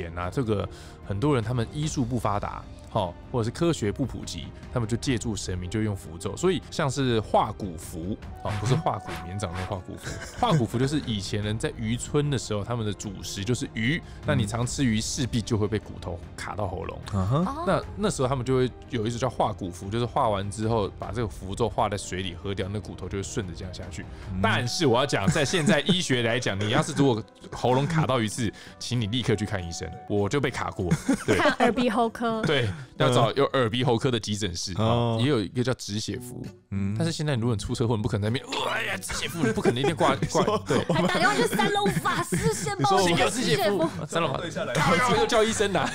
点啊！这个很多人他们医术不发达。好，或者是科学不普及，他们就借助神明，就用符咒。所以像是化骨符，啊，不是化骨绵掌，那化骨符，化骨符就是以前人在渔村的时候，他们的主食就是鱼。那你常吃鱼，势必就会被骨头卡到喉咙。那那时候他们就会有一种叫化骨符，就是化完之后，把这个符咒化在水里喝掉，那骨头就会顺着这样下去。但是我要讲，在现在医学来讲，你要是如果喉咙卡到鱼刺，请你立刻去看医生。我就被卡过，对，耳鼻喉科，对。要找有耳鼻喉科的急诊室，也有一个叫止血服，但是现在如果你出车祸，你不可能那边，哎呀，止血服不可能一边挂挂，对，还打电话去三楼法事先报警，有止血服，三楼法事，然后叫医生拿。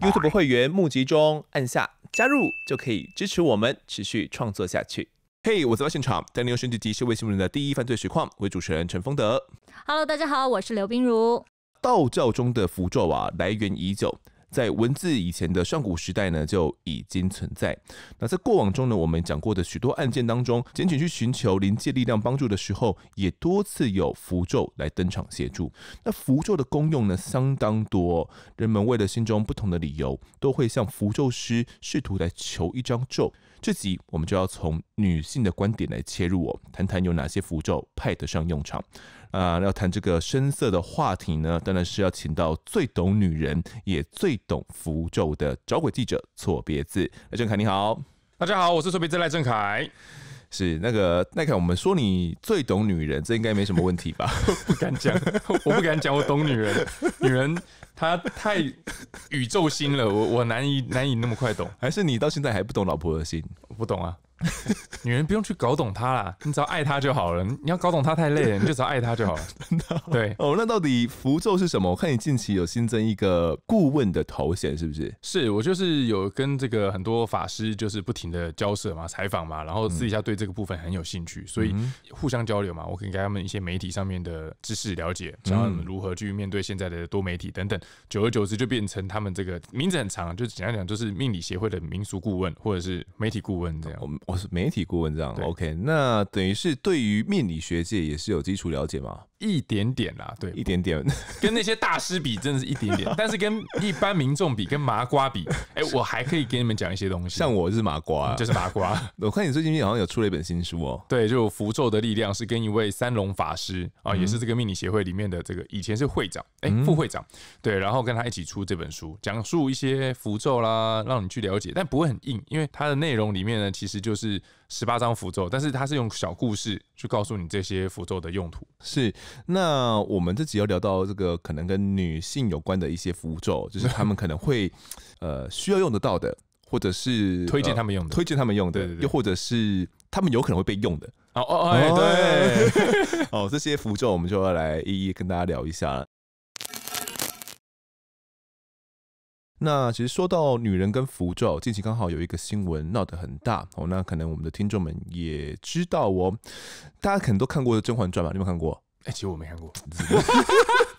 YouTube 会员募集中，按下加入就可以支持我们持续创作下去。Hey，我在现场，带领您升级收视新闻的第一犯罪实况，为主持人陈丰德。Hello，大家好，我是刘冰如。道教中的符咒啊，来源已久，在文字以前的上古时代呢，就已经存在。那在过往中呢，我们讲过的许多案件当中，仅仅去寻求灵界力量帮助的时候，也多次有符咒来登场协助。那符咒的功用呢，相当多，人们为了心中不同的理由，都会向符咒师试图来求一张咒。这集我们就要从女性的观点来切入哦，谈谈有哪些符咒派得上用场。啊，要谈这个深色的话题呢，当然是要请到最懂女人，也最懂符咒的找鬼记者错别字赖正凯。你好，大家好，我是错别字赖正凯。是那个赖凯，我们说你最懂女人，这应该没什么问题吧？不敢讲，我不敢讲，我懂女人，女人她太宇宙心了，我我难以难以那么快懂。还是你到现在还不懂老婆的心？我不懂啊。女人不用去搞懂他啦，你只要爱他就好了。你要搞懂他太累了，你就只要爱他就好了。真的？对哦，那到底符咒是什么？我看你近期有新增一个顾问的头衔，是不是？是我就是有跟这个很多法师，就是不停的交涉嘛、采访嘛，然后私底下对这个部分很有兴趣，所以互相交流嘛，我可以给他们一些媒体上面的知识了解，教他们如何去面对现在的多媒体等等。久而久之就变成他们这个名字很长，就简单讲就是命理协会的民俗顾问或者是媒体顾问这样。我是媒体顾问这样，OK，那等于是对于命理学界也是有基础了解吗？一点点啦，对，一点点，跟那些大师比真的是一点点，但是跟一般民众比，跟麻瓜比，哎，我还可以给你们讲一些东西。像我是麻瓜，就是麻瓜。我看你最近好像有出了一本新书哦。对，就符咒的力量是跟一位三龙法师啊，也是这个命理协会里面的这个以前是会长，哎，副会长，对，然后跟他一起出这本书，讲述一些符咒啦，让你去了解，但不会很硬，因为它的内容里面呢，其实就。就是十八张符咒，但是它是用小故事去告诉你这些符咒的用途。是，那我们这集要聊到这个可能跟女性有关的一些符咒，就是他们可能会呃需要用得到的，或者是推荐他们用的，推荐他们用的，又或者是他们有可能会被用的。哦哦哦，对，哦，这些符咒我们就要来一一跟大家聊一下了。那其实说到女人跟符咒，近期刚好有一个新闻闹得很大哦。那可能我们的听众们也知道哦，大家可能都看过《甄嬛传》吧？你有看过？哎，其实我没看过。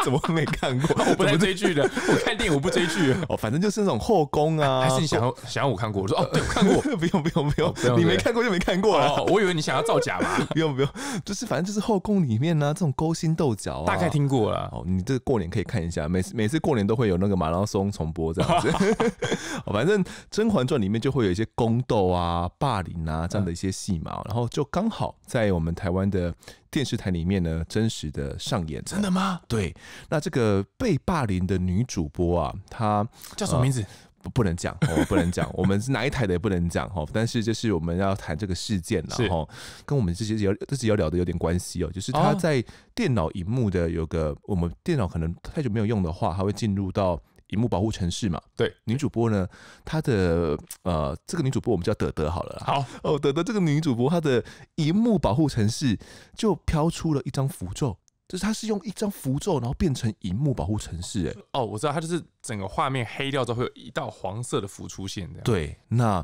怎么没看过？我不爱追剧的，我看电影我不追剧。哦，反正就是那种后宫啊，还是你想要想要我看过？我说哦，对，我看过。不用不用不用，你没看过就没看过了。我以为你想要造假嘛？不用不用，就是反正就是后宫里面呢，这种勾心斗角，大概听过了。哦，你这过年可以看一下，每次每次过年都会有那个马拉松重播这样子。反正《甄嬛传》里面就会有一些宫斗啊、霸凌啊这样的一些戏嘛，然后就刚好在我们台湾的。电视台里面呢，真实的上演，真的吗？对，那这个被霸凌的女主播啊，她叫什么名字？不，不能讲，我不能讲，我们是哪一台的也不能讲哈。但是，就是我们要谈这个事件了哈，跟我们自己要、这己要聊的有点关系哦。就是她在电脑荧幕的有个，我们电脑可能太久没有用的话，它会进入到。荧幕保护城市嘛，对，女主播呢，她的呃，这个女主播我们叫德德好了，好哦，德德这个女主播她的荧幕保护城市就飘出了一张符咒，就是她是用一张符咒，然后变成荧幕保护城市，哎，哦，我知道，她就是。整个画面黑掉之后，会有一道黄色的符出现，这样对，那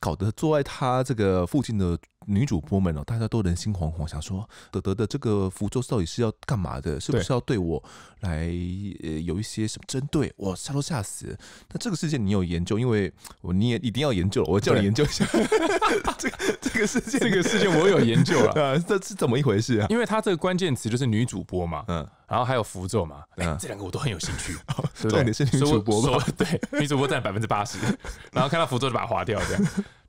搞得坐在他这个附近的女主播们哦，大家都人心惶惶，想说德德的这个符咒到底是要干嘛的？是不是要对我来呃有一些什么针对？我吓都吓死。那这个事件你有研究？因为我你也一定要研究，我叫你研究一下。这个这个事件，这个事件我有研究了 啊，这是怎么一回事啊？因为它这个关键词就是女主播嘛，嗯。然后还有辅咒嘛？这两个我都很有兴趣，对点是女主播，对，女主播占百分之八十，然后看到辅咒就把它划掉，这样。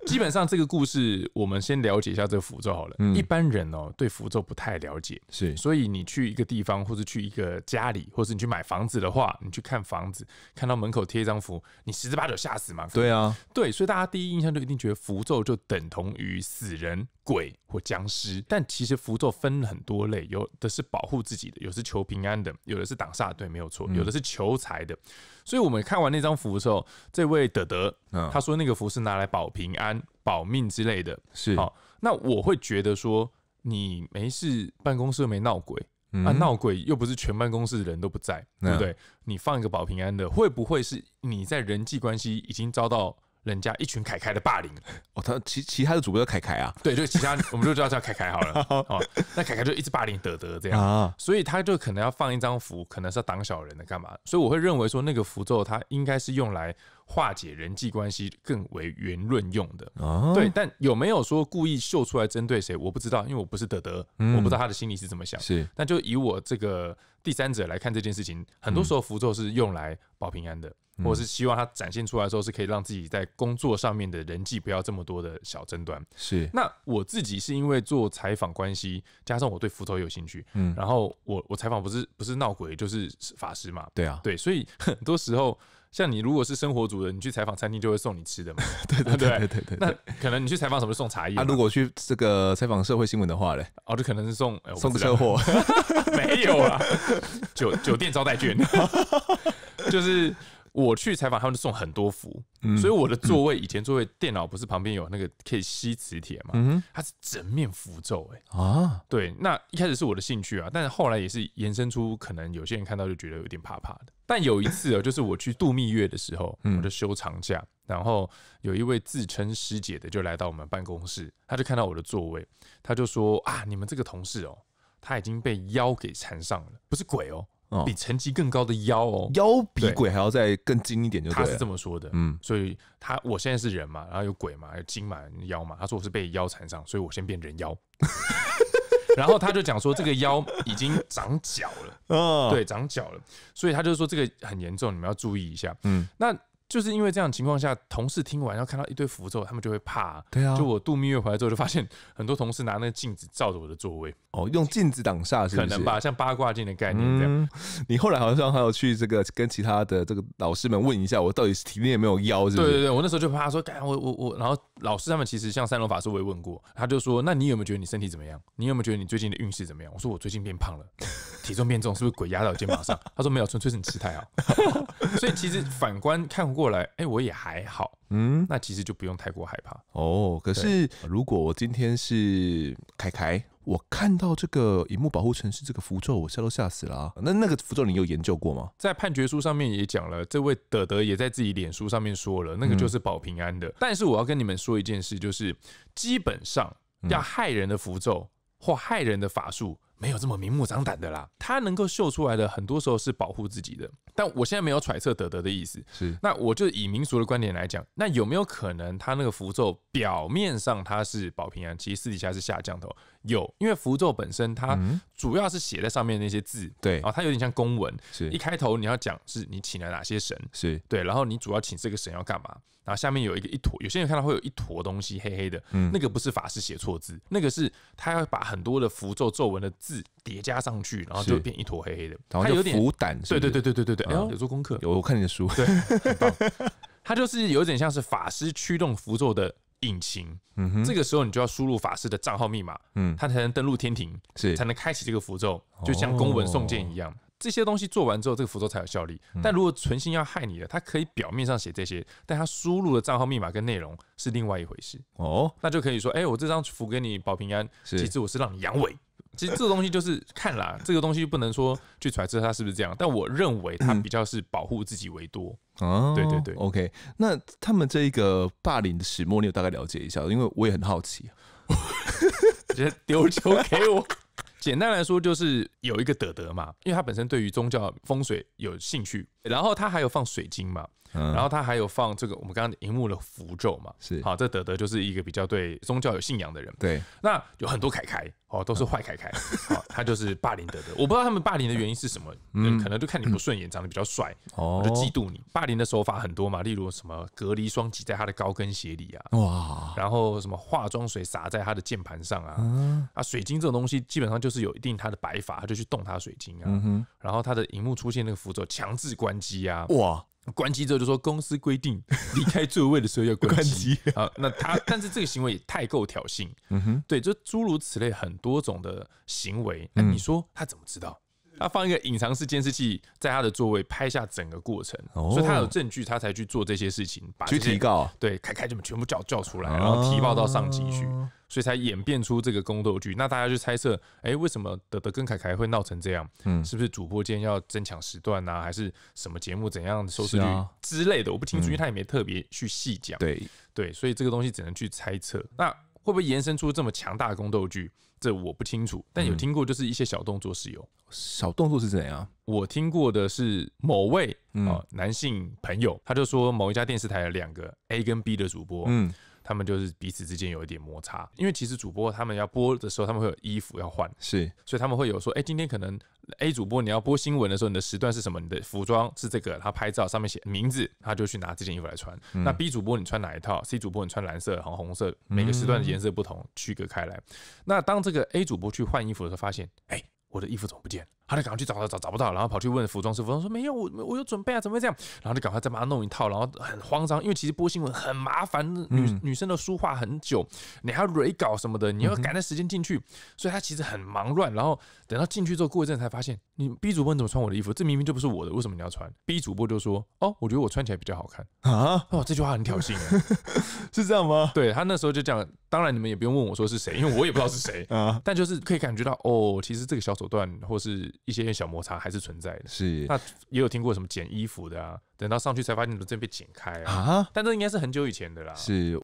基本上这个故事，我们先了解一下这个符咒好了。一般人哦，对符咒不太了解，是。所以你去一个地方，或者去一个家里，或者你去买房子的话，你去看房子，看到门口贴一张符，你十之八九吓死嘛。对啊，对。所以大家第一印象就一定觉得符咒就等同于死人、鬼或僵尸。但其实符咒分很多类，有的是保护自己的，有的是求平安的，有的是挡煞。对，没有错，有的是求财的。所以我们看完那张符之后，这位德德，他说那个符是拿来保平安。保命之类的是，好，那我会觉得说，你没事，办公室没闹鬼，啊，闹鬼又不是全办公室的人都不在，对不对？你放一个保平安的，会不会是你在人际关系已经遭到人家一群凯凯的霸凌？哦，他其其他的主播凯凯啊，对，就其他我们就叫叫凯凯好了 哦，那凯凯就一直霸凌德德这样啊，所以他就可能要放一张符，可能是要挡小人的，干嘛？所以我会认为说，那个符咒它应该是用来。化解人际关系更为圆润用的，对，但有没有说故意秀出来针对谁，我不知道，因为我不是德德，我不知道他的心里是怎么想。是，但就以我这个第三者来看这件事情，很多时候符咒是用来保平安的，或者是希望他展现出来的时候是可以让自己在工作上面的人际不要这么多的小争端。是，那我自己是因为做采访关系，加上我对符咒有兴趣，嗯，然后我我采访不是不是闹鬼就是法师嘛，对啊，对，所以 很多时候。像你如果是生活组的，你去采访餐厅就会送你吃的嘛？对对对对对。那可能你去采访什么送茶叶？啊，如果去这个采访社会新闻的话嘞，哦，就可能是送送车祸，没有啊，酒酒店招待券，就是。我去采访他们，送很多符，所以我的座位以前座位电脑不是旁边有那个可以吸磁铁嘛？它是整面符咒哎啊！对，那一开始是我的兴趣啊，但是后来也是延伸出，可能有些人看到就觉得有点怕怕的。但有一次哦，就是我去度蜜月的时候，我的休长假，然后有一位自称师姐的就来到我们办公室，他就看到我的座位，他就说啊，你们这个同事哦，他已经被妖给缠上了，不是鬼哦。比成绩更高的妖，哦，妖比鬼还要再更精一点，就他是这么说的。嗯，所以他我现在是人嘛，然后有鬼嘛，有精嘛，妖嘛。他说我是被妖缠上，所以我先变人妖。然后他就讲说，这个妖已经长脚了，嗯，对，长脚了。所以他就是说这个很严重，你们要注意一下。嗯，那。就是因为这样情况下，同事听完要看到一堆符咒，他们就会怕。对啊，就我度蜜月回来之后，就发现很多同事拿那个镜子照着我的座位。哦，用镜子挡煞是？可能吧？像八卦镜的概念这样。你后来好像还有去这个跟其他的这个老师们问一下，我到底是体内有没有妖？对对对，我那时候就怕说，我我我。然后老师他们其实像三龙法师，我也问过，他就说，那你有没有觉得你身体怎么样？你有没有觉得你最近的运势怎么样？我说我最近变胖了，体重变重，是不是鬼压到肩膀上？他说没有，纯粹是你吃太好。所以其实反观看过。过来，哎，我也还好，嗯，那其实就不用太过害怕哦。可是如果我今天是凯凯，我看到这个荧幕保护城市这个符咒，我吓都吓死了啊！那那个符咒你有研究过吗？在判决书上面也讲了，这位德德也在自己脸书上面说了，那个就是保平安的。但是我要跟你们说一件事，就是基本上要害人的符咒或害人的法术。没有这么明目张胆的啦，他能够秀出来的很多时候是保护自己的，但我现在没有揣测德德的意思，是那我就以民俗的观点来讲，那有没有可能他那个符咒表面上他是保平安，其实私底下是下降头？有，因为符咒本身它主要是写在上面那些字，对哦，它有点像公文。是一开头你要讲是你请了哪些神，是对，然后你主要请这个神要干嘛，然后下面有一个一坨，有些人看到会有一坨东西黑黑的，那个不是法师写错字，那个是他要把很多的符咒咒文的字叠加上去，然后就变一坨黑黑的，然后有点腐胆，对对对对对对对，有做功课，有我看你的书，对，很棒，它就是有点像是法师驱动符咒的。引擎，这个时候你就要输入法师的账号密码，嗯，他才能登录天庭，是才能开启这个符咒，就像公文送件一样。这些东西做完之后，这个符咒才有效力。但如果存心要害你的，他可以表面上写这些，但他输入的账号密码跟内容是另外一回事。哦，那就可以说，哎，我这张符给你保平安，其实我是让你阳痿。其实这个东西就是看啦，这个东西不能说去揣测他是不是这样，但我认为他比较是保护自己为多。哦，对对对，OK。那他们这一个霸凌的始末，你有大概了解一下？因为我也很好奇。直接丢球给我。简单来说，就是有一个德德嘛，因为他本身对于宗教风水有兴趣，然后他还有放水晶嘛。然后他还有放这个我们刚刚荧幕的符咒嘛？是，好，这德德就是一个比较对宗教有信仰的人。对，那有很多凯凯哦，都是坏凯凯 他就是霸凌德德。我不知道他们霸凌的原因是什么，嗯，可能就看你不顺眼，长得比较帅哦，就嫉妒你。霸凌的手法很多嘛，例如什么隔离霜挤在他的高跟鞋里啊，哇，然后什么化妆水洒在他的键盘上啊，啊，水晶这种东西基本上就是有一定他的白法，他就去动他水晶啊，然后他的荧幕出现那个符咒，强制关机啊，哇。关机之后就说公司规定 离开座位的时候要关机啊，那他 但是这个行为也太够挑衅，嗯哼，对，就诸如此类很多种的行为，那你说他怎么知道？他放一个隐藏式监视器在他的座位，拍下整个过程，所以他有证据，他才去做这些事情，把去提告，对凯凯就全部叫叫出来，然后提报到上级去，所以才演变出这个宫斗剧。那大家就猜测，哎，为什么德德跟凯凯会闹成这样？是不是主播间要争抢时段呢？还是什么节目怎样收视率之类的？我不清楚，因为他也没特别去细讲。对对，所以这个东西只能去猜测。那会不会延伸出这么强大的宫斗剧？这我不清楚，但有听过，就是一些小动作是有。小动作是怎样？我听过的是某位啊男性朋友，他就说某一家电视台两个 A 跟 B 的主播，嗯。他们就是彼此之间有一点摩擦，因为其实主播他们要播的时候，他们会有衣服要换，是，所以他们会有说，哎，今天可能 A 主播你要播新闻的时候，你的时段是什么？你的服装是这个，他拍照上面写名字，他就去拿这件衣服来穿。那 B 主播你穿哪一套？C 主播你穿蓝色和红色，每个时段的颜色不同，区隔开来。那当这个 A 主播去换衣服的时候，发现，哎，我的衣服怎么不见了？他就赶快去找找找找不到，然后跑去问服装师傅，他说：“没有，我我有准备啊，怎么会这样？”然后就赶快再帮他弄一套，然后很慌张，因为其实播新闻很麻烦，女女生的书画很久，你还改稿什么的，你要赶在时间进去，所以他其实很忙乱。然后等到进去之后，过一阵才发现，你 B 主播你怎么穿我的衣服？这明明就不是我的，为什么你要穿？B 主播就说：“哦，我觉得我穿起来比较好看啊。”哦，这句话很挑衅，是这样吗？对他那时候就讲：“当然你们也不用问我说是谁，因为我也不知道是谁 啊。”但就是可以感觉到，哦，其实这个小手段或是。一些小摩擦还是存在的，是。那也有听过什么剪衣服的啊，等到上去才发现都真被剪开啊，但这应该是很久以前的啦。是。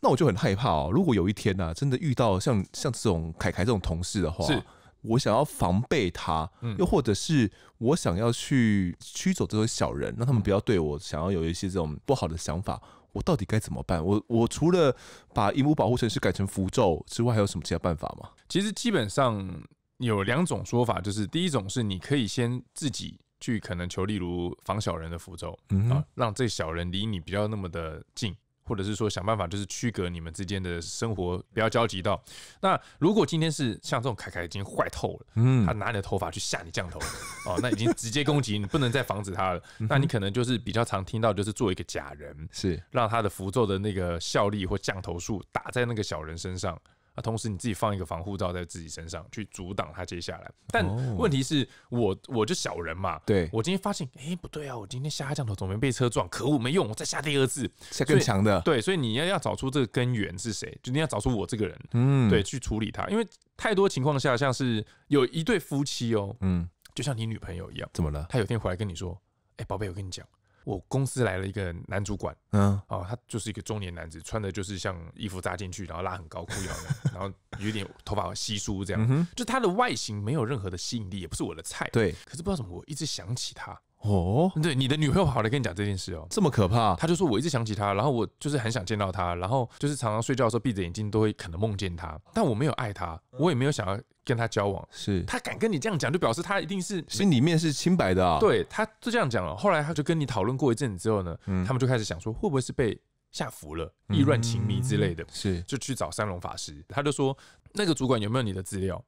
那我就很害怕哦，如果有一天呢，真的遇到像像这种凯凯这种同事的话，是。我想要防备他，嗯。又或者是我想要去驱走这种小人，让他们不要对我想要有一些这种不好的想法。我到底该怎么办？我我除了把遗物保护程式改成符咒之外，还有什么其他办法吗？其实基本上有两种说法，就是第一种是你可以先自己去可能求例如防小人的符咒啊，让这小人离你比较那么的近。或者是说想办法，就是区隔你们之间的生活，不要交集到。那如果今天是像这种，凯凯已经坏透了，嗯，他拿你的头发去吓你降头，哦，那已经直接攻击你，不能再防止他了。那你可能就是比较常听到，就是做一个假人，是让他的符咒的那个效力或降头术打在那个小人身上。同时，你自己放一个防护罩在自己身上去阻挡他接下来。但问题是我，我就小人嘛。对我今天发现，哎，不对啊！我今天下下降头，怎么没被车撞？可恶，没用！我再下第二次，更强的。对，所以你要要找出这个根源是谁，就你要找出我这个人，嗯，对，去处理他。因为太多情况下，像是有一对夫妻哦，嗯，就像你女朋友一样，怎么了？她有天回来跟你说，哎，宝贝，我跟你讲。我公司来了一个男主管，嗯，哦，他就是一个中年男子，穿的就是像衣服扎进去，然后拉很高裤腰的，然后有点头发稀疏这样，就他的外形没有任何的吸引力，也不是我的菜，对。可是不知道怎么，我一直想起他。哦，对，你的女朋友跑来跟你讲这件事哦，这么可怕。他就说我一直想起他，然后我就是很想见到他，然后就是常常睡觉的时候闭着眼睛都会可能梦见他。但我没有爱他，我也没有想要跟他交往。是，他敢跟你这样讲，就表示他一定是心里面是清白的啊。对，他就这样讲了。后来他就跟你讨论过一阵子之后呢，他们就开始想说会不会是被吓服了、意乱情迷之类的，是就去找三龙法师。他就说那个主管有没有你的资料？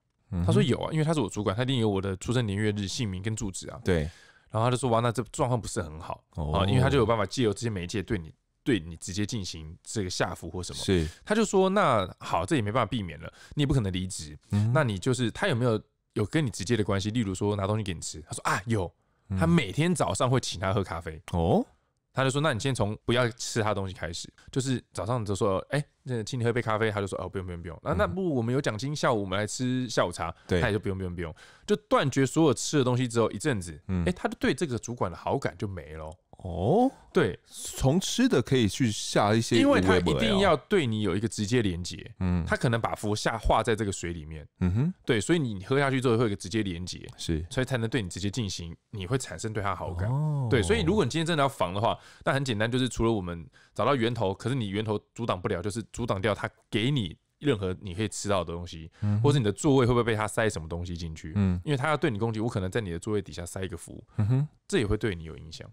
他说有啊，因为他是我主管，他一定有我的出生年月日、姓名跟住址啊。对。然后他就说：“哇，那这状况不是很好啊，因为他就有办法借由这些媒介对你对你直接进行这个下伏或什么。”是，他就说：“那好，这也没办法避免了，你也不可能离职。那你就是他有没有有跟你直接的关系？例如说拿东西给你吃。”他说：“啊，有，他每天早上会请他喝咖啡。”哦。他就说：“那你先从不要吃他东西开始，就是早上就说，哎，那请你喝杯咖啡。”他就说：“哦，不用不用不用。”那那不我们有奖金，下午我们来吃下午茶，他也就不用不用不用，就断绝所有吃的东西之后一阵子，哎，他就对这个主管的好感就没了。哦，对，从吃的可以去下一些，因为它一定要对你有一个直接连接，嗯，它可能把符下化在这个水里面，嗯哼，对，所以你喝下去之后会有个直接连接，是，所以才能对你直接进行，你会产生对它好感，对，所以如果你今天真的要防的话，那很简单，就是除了我们找到源头，可是你源头阻挡不了，就是阻挡掉它给你任何你可以吃到的东西，或者你的座位会不会被它塞什么东西进去？嗯，因为它要对你攻击，我可能在你的座位底下塞一个符，嗯哼，这也会对你有影响。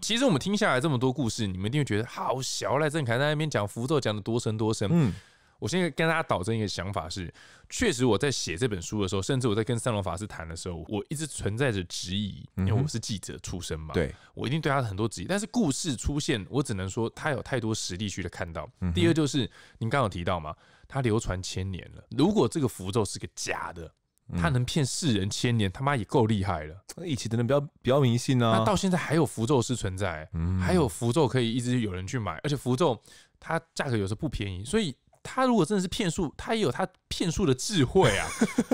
其实我们听下来这么多故事，你们一定会觉得好小赖正凯在那边讲符咒讲的多深多深。嗯，我现在跟大家导正一个想法是，确实我在写这本书的时候，甚至我在跟三龙法师谈的时候，我一直存在着质疑，因为我是记者出身嘛，对我一定对他的很多质疑。但是故事出现，我只能说他有太多实力去的看到。第二就是您刚刚有提到嘛，他流传千年了，如果这个符咒是个假的。他能骗世人千年，他妈也够厉害了。以前的人比较比较迷信啊，那到现在还有符咒师存在，还有符咒可以一直有人去买，而且符咒它价格有时候不便宜，所以他如果真的是骗术，他也有他骗术的智慧啊，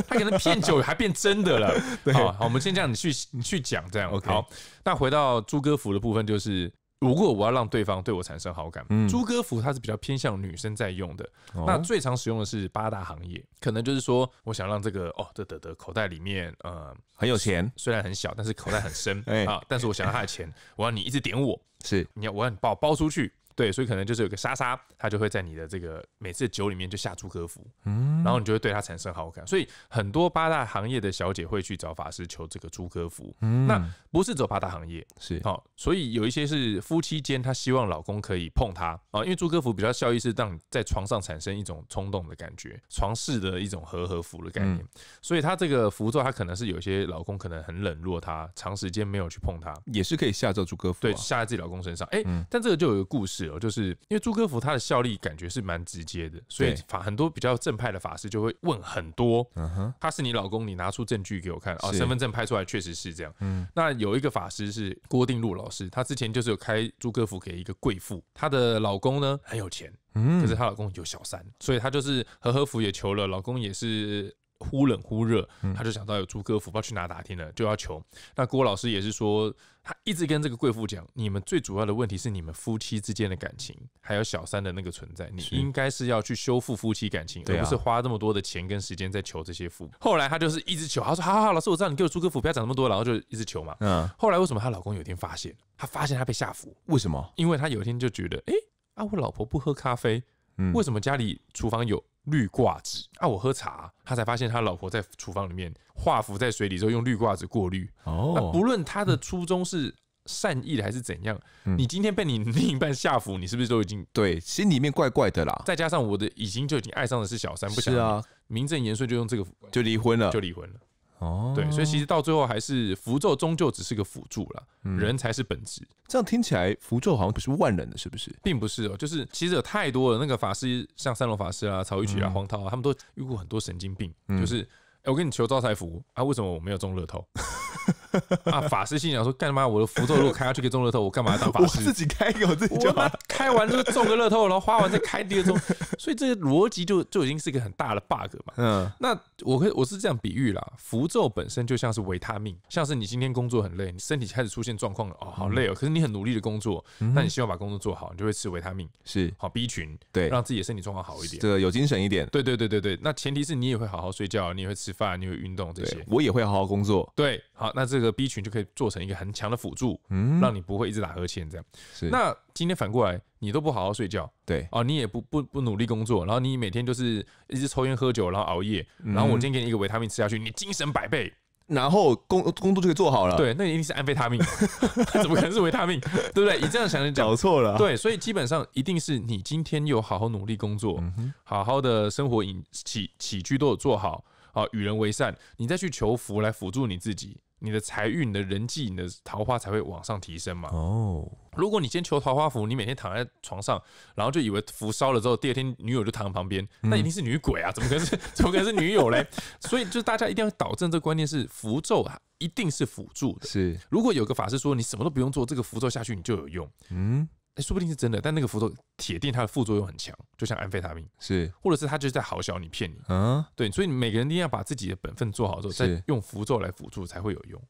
他 可能骗久还变真的了。好，我们先这样，你去你去讲这样，OK。好，那回到朱哥符的部分就是。如果我要让对方对我产生好感，朱哥福它是比较偏向女生在用的，那最常使用的是八大行业，可能就是说，我想让这个哦，这的的口袋里面呃很有钱，虽然很小，但是口袋很深 啊，但是我想要他的钱，我要你一直点我，是你要，我要你把我包出去。对，所以可能就是有个莎莎，她就会在你的这个每次酒里面就下朱歌符，嗯，然后你就会对她产生好感。所以很多八大行业的小姐会去找法师求这个朱歌符，嗯，那不是走八大行业是好，所以有一些是夫妻间，她希望老公可以碰她啊，因为朱哥符比较效益是让你在床上产生一种冲动的感觉，床事的一种和和服的概念。所以她这个符咒，她可能是有些老公可能很冷落她，长时间没有去碰她，也是可以下这朱哥符，对，下在自己老公身上。哎，但这个就有一个故事。就是因为朱科福他的效力感觉是蛮直接的，所以法很多比较正派的法师就会问很多。嗯哼，他是你老公，你拿出证据给我看啊，身份证拍出来确实是这样。嗯，那有一个法师是郭定禄老师，他之前就是有开朱科福给一个贵妇，她的老公呢很有钱，可是她老公有小三，所以她就是和和服也求了，老公也是。忽冷忽热，他就想到有朱哥福，不知道去哪打听了，就要求。那郭老师也是说，他一直跟这个贵妇讲，你们最主要的问题是你们夫妻之间的感情，还有小三的那个存在，你应该是要去修复夫妻感情，而不是花这么多的钱跟时间在求这些福。后来他就是一直求，他说：“好好好，老师，我知道你给我朱哥福，不要讲那么多。”然后就一直求嘛。嗯。后来为什么她老公有一天发现，他发现他被下服？为什么？因为他有一天就觉得，哎，我老婆不喝咖啡，为什么家里厨房有？绿挂子啊！我喝茶，他才发现他老婆在厨房里面画符在水里之后用绿挂子过滤。哦，不论他的初衷是善意的还是怎样，你今天被你另一半吓唬，你是不是都已经对心里面怪怪的啦？再加上我的已经就已经爱上的是小三，不想啊，名正言顺就用这个就离婚了，就离婚了。哦，对，所以其实到最后还是符咒终究只是个辅助了，人才是本质。这样听起来，符咒好像不是万能的，是不是？并不是哦，就是其实有太多的那个法师，像三罗法师啊、曹玉曲啊、黄涛啊，他们都遇过很多神经病，就是。我跟你求招财符啊？为什么我没有中乐透？啊，法师心想说：“干嘛？我的符咒如果开下去可以中乐透，我干嘛要当法师？自己开一个，我自己就开完就中个乐透，然后花完再开第二中。所以这个逻辑就就已经是一个很大的 bug 嘛。嗯，那我可以我是这样比喻了：符咒本身就像是维他命，像是你今天工作很累，你身体开始出现状况了，哦，好累哦。可是你很努力的工作，那你希望把工作做好，你就会吃维他命，是好 B 群，对，让自己的身体状况好一点，这个有精神一点。对对对对对。那前提是你也会好好睡觉，你也会吃。饭你会运动这些，我也会好好工作。对，好，那这个 B 群就可以做成一个很强的辅助，嗯，让你不会一直打呵欠这样。是，那今天反过来，你都不好好睡觉，对啊，你也不不不努力工作，然后你每天就是一直抽烟喝酒，然后熬夜，然后我今天给你一个维他命吃下去，你精神百倍，然后工工作就可以做好了。对，那一定是安非他命，怎么可能？是维他命？对不对？你这样想，就搞错了。对，所以基本上一定是你今天有好好努力工作，好好的生活饮起起居都有做好。啊，与人为善，你再去求福来辅助你自己，你的财运、你的人际、你的桃花才会往上提升嘛。哦，如果你先求桃花福，你每天躺在床上，然后就以为符烧了之后，第二天女友就躺旁边，那一定是女鬼啊，怎么可能是怎么可能是女友嘞？所以就大家一定要导正这观念，是符咒啊，一定是辅助的。是，如果有个法师说你什么都不用做，这个符咒下去你就有用，嗯。哎，说不定是真的，但那个符咒铁定它的副作用很强，就像安非他命是，或者是他就是在好笑你骗你，嗯，对，所以每个人一定要把自己的本分做好之后，再用符咒来辅助才会有用。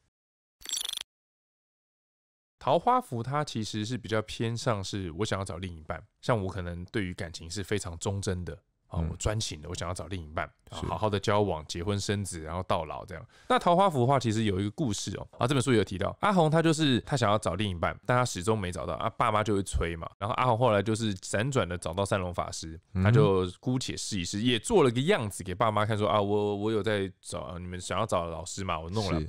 桃花符它其实是比较偏向是我想要找另一半，像我可能对于感情是非常忠贞的。哦，专情的，我想要找另一半，好好的交往、结婚、生子，然后到老这样。那桃花符的话，其实有一个故事哦，啊，这本书有提到，阿红他就是他想要找另一半，但他始终没找到，啊，爸妈就会催嘛。然后阿红后来就是辗转的找到三龙法师，他就姑且试一试，也做了一个样子给爸妈看，说啊，我我有在找你们想要找的老师嘛，我弄了。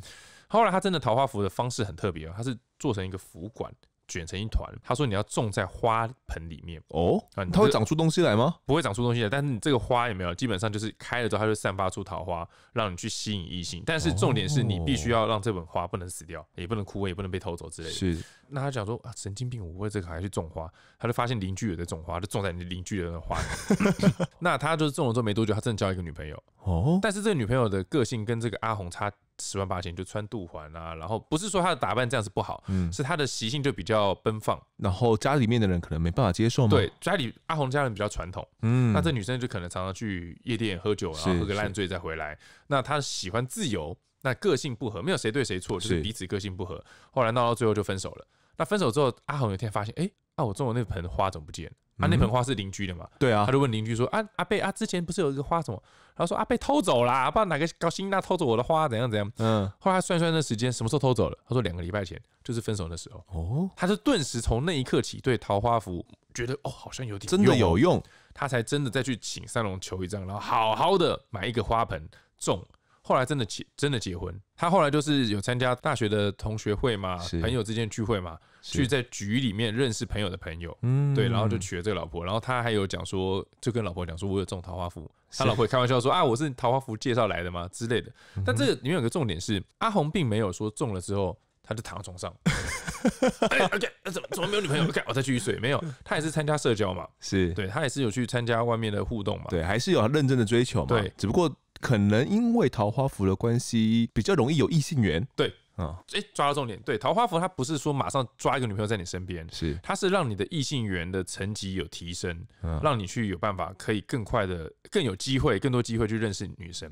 后来他真的桃花符的方式很特别，他是做成一个符管。卷成一团，他说你要种在花盆里面哦，啊，它会长出东西来吗？不会长出东西来，但是你这个花也没有，基本上就是开了之后，它就散发出桃花，让你去吸引异性。但是重点是你必须要让这本花不能死掉，也不能枯萎，也不能被偷走之类的。是。那他讲说啊，神经病，我为这个还去种花，他就发现邻居也在种花，就种在你邻居的那花里。那他就是种了之后没多久，他真的交一个女朋友哦，但是这个女朋友的个性跟这个阿红差。十万八千就穿肚环啊，然后不是说她的打扮这样是不好，是她的习性就比较奔放，然后家里面的人可能没办法接受嘛。对，家里阿红家人比较传统，嗯，那这女生就可能常常去夜店喝酒，然后喝个烂醉再回来。那她喜欢自由，那个性不合，没有谁对谁错，就是彼此个性不合。后来闹到最后就分手了。那分手之后，阿红有一天发现，哎。啊！我种的那盆花怎么不见了？啊，那盆花是邻居的嘛？对啊，他就问邻居说：“啊，阿贝啊，之前不是有一个花什么？”然后说：“阿贝偷走了，不知道哪个高心娜偷走我的花，怎样怎样？”嗯，后来算算那时间，什么时候偷走了？他说两个礼拜前，就是分手的时候。哦，他就顿时从那一刻起对桃花符觉得哦，好像有点真的有用，他才真的再去请三龙求一张，然后好好的买一个花盆种。后来真的结真的结婚，他后来就是有参加大学的同学会嘛，朋友之间聚会嘛。去在局里面认识朋友的朋友，嗯，对，然后就娶了这个老婆，然后他还有讲说，就跟老婆讲说，我有中桃花符，他老婆开玩笑说啊，我是桃花符介绍来的吗之类的。但这里面有个重点是，阿红并没有说中了之后他就躺在床上，而且怎么怎么没有女朋友？我继续睡。没有，他也是参加社交嘛，是，对他也是有去参加外面的互动嘛，对，还是有认真的追求嘛，对，只不过可能因为桃花符的关系，比较容易有异性缘，对。哦，哎，抓到重点。对，桃花符它不是说马上抓一个女朋友在你身边，是，它是让你的异性缘的层级有提升，让你去有办法可以更快的、更有机会、更多机会去认识女生。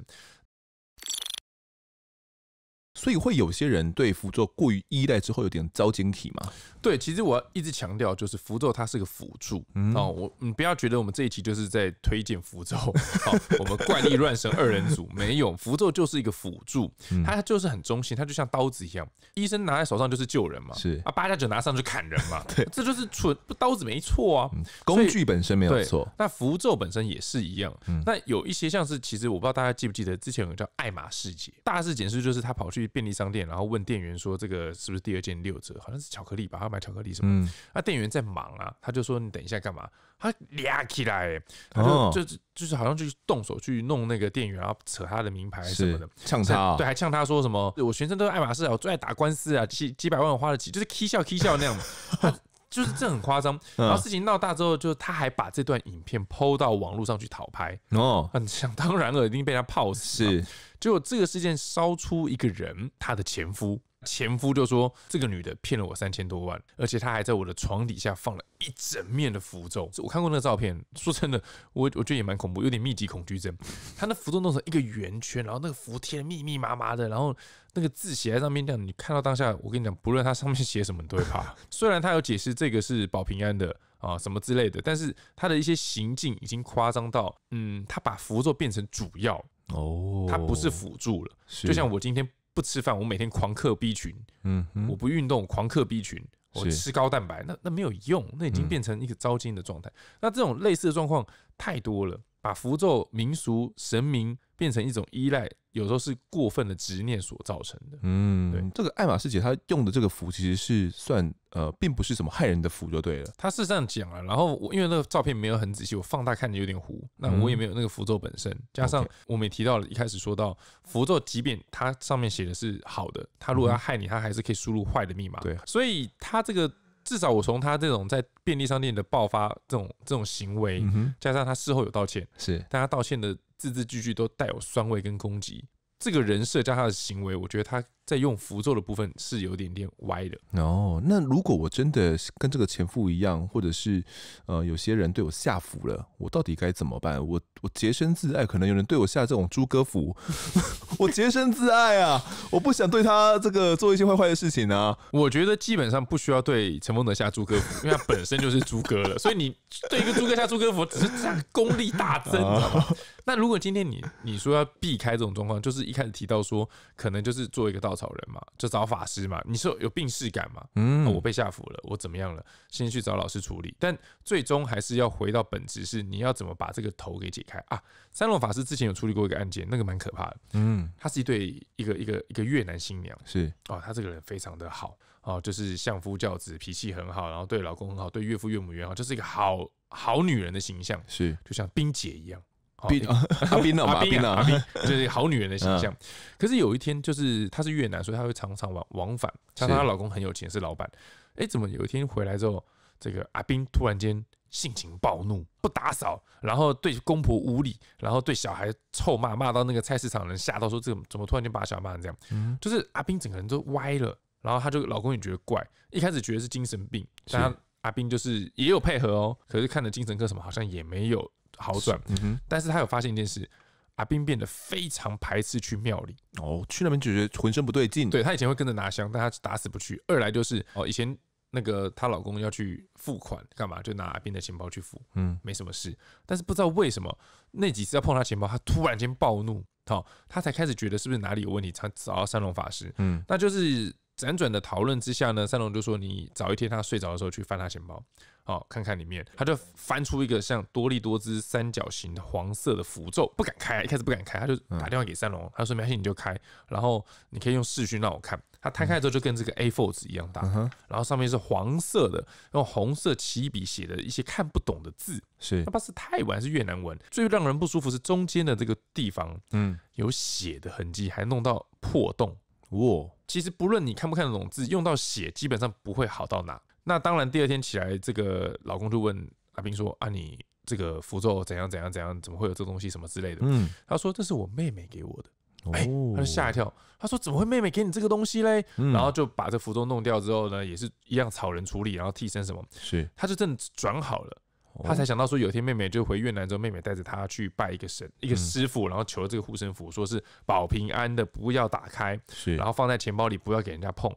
所以会有些人对符咒过于依赖之后有点遭晶体嘛？对，其实我一直强调就是符咒它是个辅助哦，我你不要觉得我们这一期就是在推荐符咒。好，我们怪力乱神二人组没有符咒就是一个辅助，它就是很中性，它就像刀子一样，医生拿在手上就是救人嘛，是啊，八家九拿上去砍人嘛，对，这就是纯刀子没错啊，工具本身没有错，那符咒本身也是一样。那有一些像是其实我不知道大家记不记得之前有个叫爱马仕姐，大是简述就是他跑去。便利商店，然后问店员说：“这个是不是第二件六折？好像是巧克力吧，要买巧克力什么？”那店员在忙啊，他就说：“你等一下干嘛？”他俩起来，他就就是就是好像是动手去弄那个店员，然后扯他的名牌什么的，呛他，对，还呛他说什么：“我全身都是爱马仕，啊，我最爱打官司啊，几几百万花得起，就是 k 笑 k 笑那样 就是这很夸张，然后事情闹大之后，就是他还把这段影片抛到网络上去讨拍哦，想当然了，一定被他泡死。是，结果这个事件烧出一个人，他的前夫。前夫就说：“这个女的骗了我三千多万，而且她还在我的床底下放了一整面的符咒。我看过那个照片，说真的，我我觉得也蛮恐怖，有点密集恐惧症。她那符咒弄成一个圆圈，然后那个符贴密密麻麻的，然后那个字写在上面，这样你看到当下，我跟你讲，不论它上面写什么，你都会怕。虽然她有解释这个是保平安的啊，什么之类的，但是她的一些行径已经夸张到，嗯，她把符咒变成主要哦，她不是辅助了，就像我今天。”不吃饭，我每天狂克 B 群，嗯，我不运动，狂克 B 群，我吃高蛋白，那那没有用，那已经变成一个糟心的状态。那这种类似的状况太多了，把符咒、民俗、神明。变成一种依赖，有时候是过分的执念所造成的。嗯，对，这个艾马仕姐她用的这个符其实是算呃，并不是什么害人的符，就对了。她是这样讲啊，然后我因为那个照片没有很仔细，我放大看的有点糊，那我也没有那个符咒本身。加上我们也提到了一开始说到符咒，即便它上面写的是好的，它如果要害你，它还是可以输入坏的密码。对，所以它这个。至少我从他这种在便利商店的爆发这种这种行为，加上他事后有道歉，是，但他道歉的字字句句都带有酸味跟攻击，这个人设加他的行为，我觉得他。在用符咒的部分是有点点歪的哦。那如果我真的跟这个前夫一样，或者是呃，有些人对我下符了，我到底该怎么办？我我洁身自爱，可能有人对我下这种朱哥符，我洁身自爱啊，我不想对他这个做一些坏坏的事情啊。我觉得基本上不需要对陈风德下朱哥符，因为他本身就是朱哥了，所以你对一个朱哥下朱哥符，只是功力大增，知道吗？那如果今天你你说要避开这种状况，就是一开始提到说，可能就是做一个道。草人嘛，就找法师嘛。你说有病逝感嘛？嗯，我被吓服了，我怎么样了？先去找老师处理，但最终还是要回到本质，是你要怎么把这个头给解开啊？三龙法师之前有处理过一个案件，那个蛮可怕的。嗯，他是一对一个一个一个越南新娘，是啊，他这个人非常的好啊，就是相夫教子，脾气很好，然后对老公很好，对岳父岳母也好，就是一个好好女人的形象，是就像冰姐一样。阿冰，阿冰了嘛？阿冰就是好女人的形象。可是有一天，就是她是越南，所以她会常常往往返。加上她老公很有钱，是老板。哎，怎么有一天回来之后，这个阿冰突然间性情暴怒，不打扫，然后对公婆无礼，然后对小孩臭骂，骂到那个菜市场人吓到，说这怎么突然间把小孩骂成这样？就是阿冰整个人都歪了。然后她就老公也觉得怪，一开始觉得是精神病，但阿冰就是也有配合哦。可是看了精神科什么，好像也没有。好转，但是他有发现一件事，阿斌变得非常排斥去庙里哦，去那边就觉得浑身不对劲。对他以前会跟着拿香，但他打死不去。二来就是哦，以前那个她老公要去付款干嘛，就拿阿斌的钱包去付，嗯，没什么事。但是不知道为什么那几次要碰他钱包，他突然间暴怒，好，他才开始觉得是不是哪里有问题，她找到三龙法师，嗯，那就是辗转的讨论之下呢，三龙就说你早一天他睡着的时候去翻他钱包。哦，看看里面，他就翻出一个像多利多姿三角形的黄色的符咒，不敢开，一开始不敢开，他就打电话给三龙，他说：“没事，你就开，然后你可以用视讯让我看。”他摊开之后就跟这个 A4 纸一样大，然后上面是黄色的，用红色起笔写的一些看不懂的字，是，他怕是泰文是越南文，最让人不舒服是中间的这个地方，嗯，有血的痕迹，还弄到破洞。哇，其实不论你看不看得懂字，用到血基本上不会好到哪。那当然，第二天起来，这个老公就问阿斌说：“啊，你这个符咒怎样怎样怎样？怎么会有这东西什么之类的？”嗯，他说：“这是我妹妹给我的。”哎，他就吓一跳，他说：“怎么会妹妹给你这个东西嘞？”然后就把这符咒弄掉之后呢，也是一样草人处理，然后替身什么。是，他就真的转好了。他才想到说，有一天妹妹就回越南之后，妹妹带着他去拜一个神，一个师傅，然后求这个护身符，说是保平安的，不要打开，是，然后放在钱包里，不要给人家碰。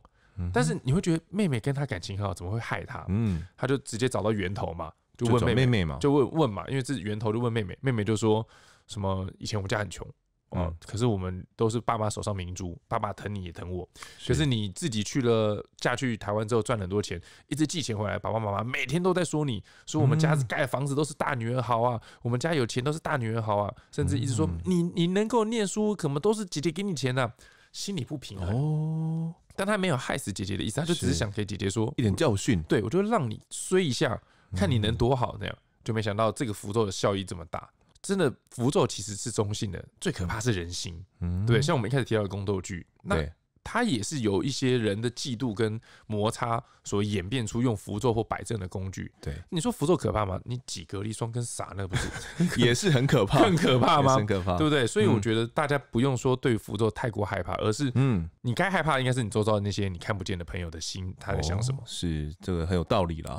但是你会觉得妹妹跟她感情很好，怎么会害她？嗯，他就直接找到源头嘛，就问妹妹嘛，就问问嘛，因为这是源头，就问妹妹。妹妹就说什么以前我们家很穷，嗯，可是我们都是爸妈手上明珠，爸爸疼你也疼我，可是你自己去了嫁去台湾之后赚很多钱，一直寄钱回来，爸爸妈妈每天都在说你，说我们家盖房子都是大女儿好啊，我们家有钱都是大女儿好啊，甚至一直说你你能够念书，可能都是姐姐给你钱的，心里不平衡哦。但他没有害死姐姐的意思，他就只是想给姐姐说一点教训。对我就让你摔一下，看你能多好那样。就没想到这个符咒的效益这么大，真的符咒其实是中性的，最可怕是人心。对，像我们一开始提到的宫斗剧，那。它也是有一些人的嫉妒跟摩擦所演变出用符咒或摆正的工具。对，你说符咒可怕吗？你挤隔离霜跟撒那不是，也是很可怕，更可怕吗？很可怕，对不对？所以我觉得大家不用说对符咒太过害怕，而是，嗯，你该害怕应该是你周遭那些你看不见的朋友的心，他在想什么？是这个很有道理啦。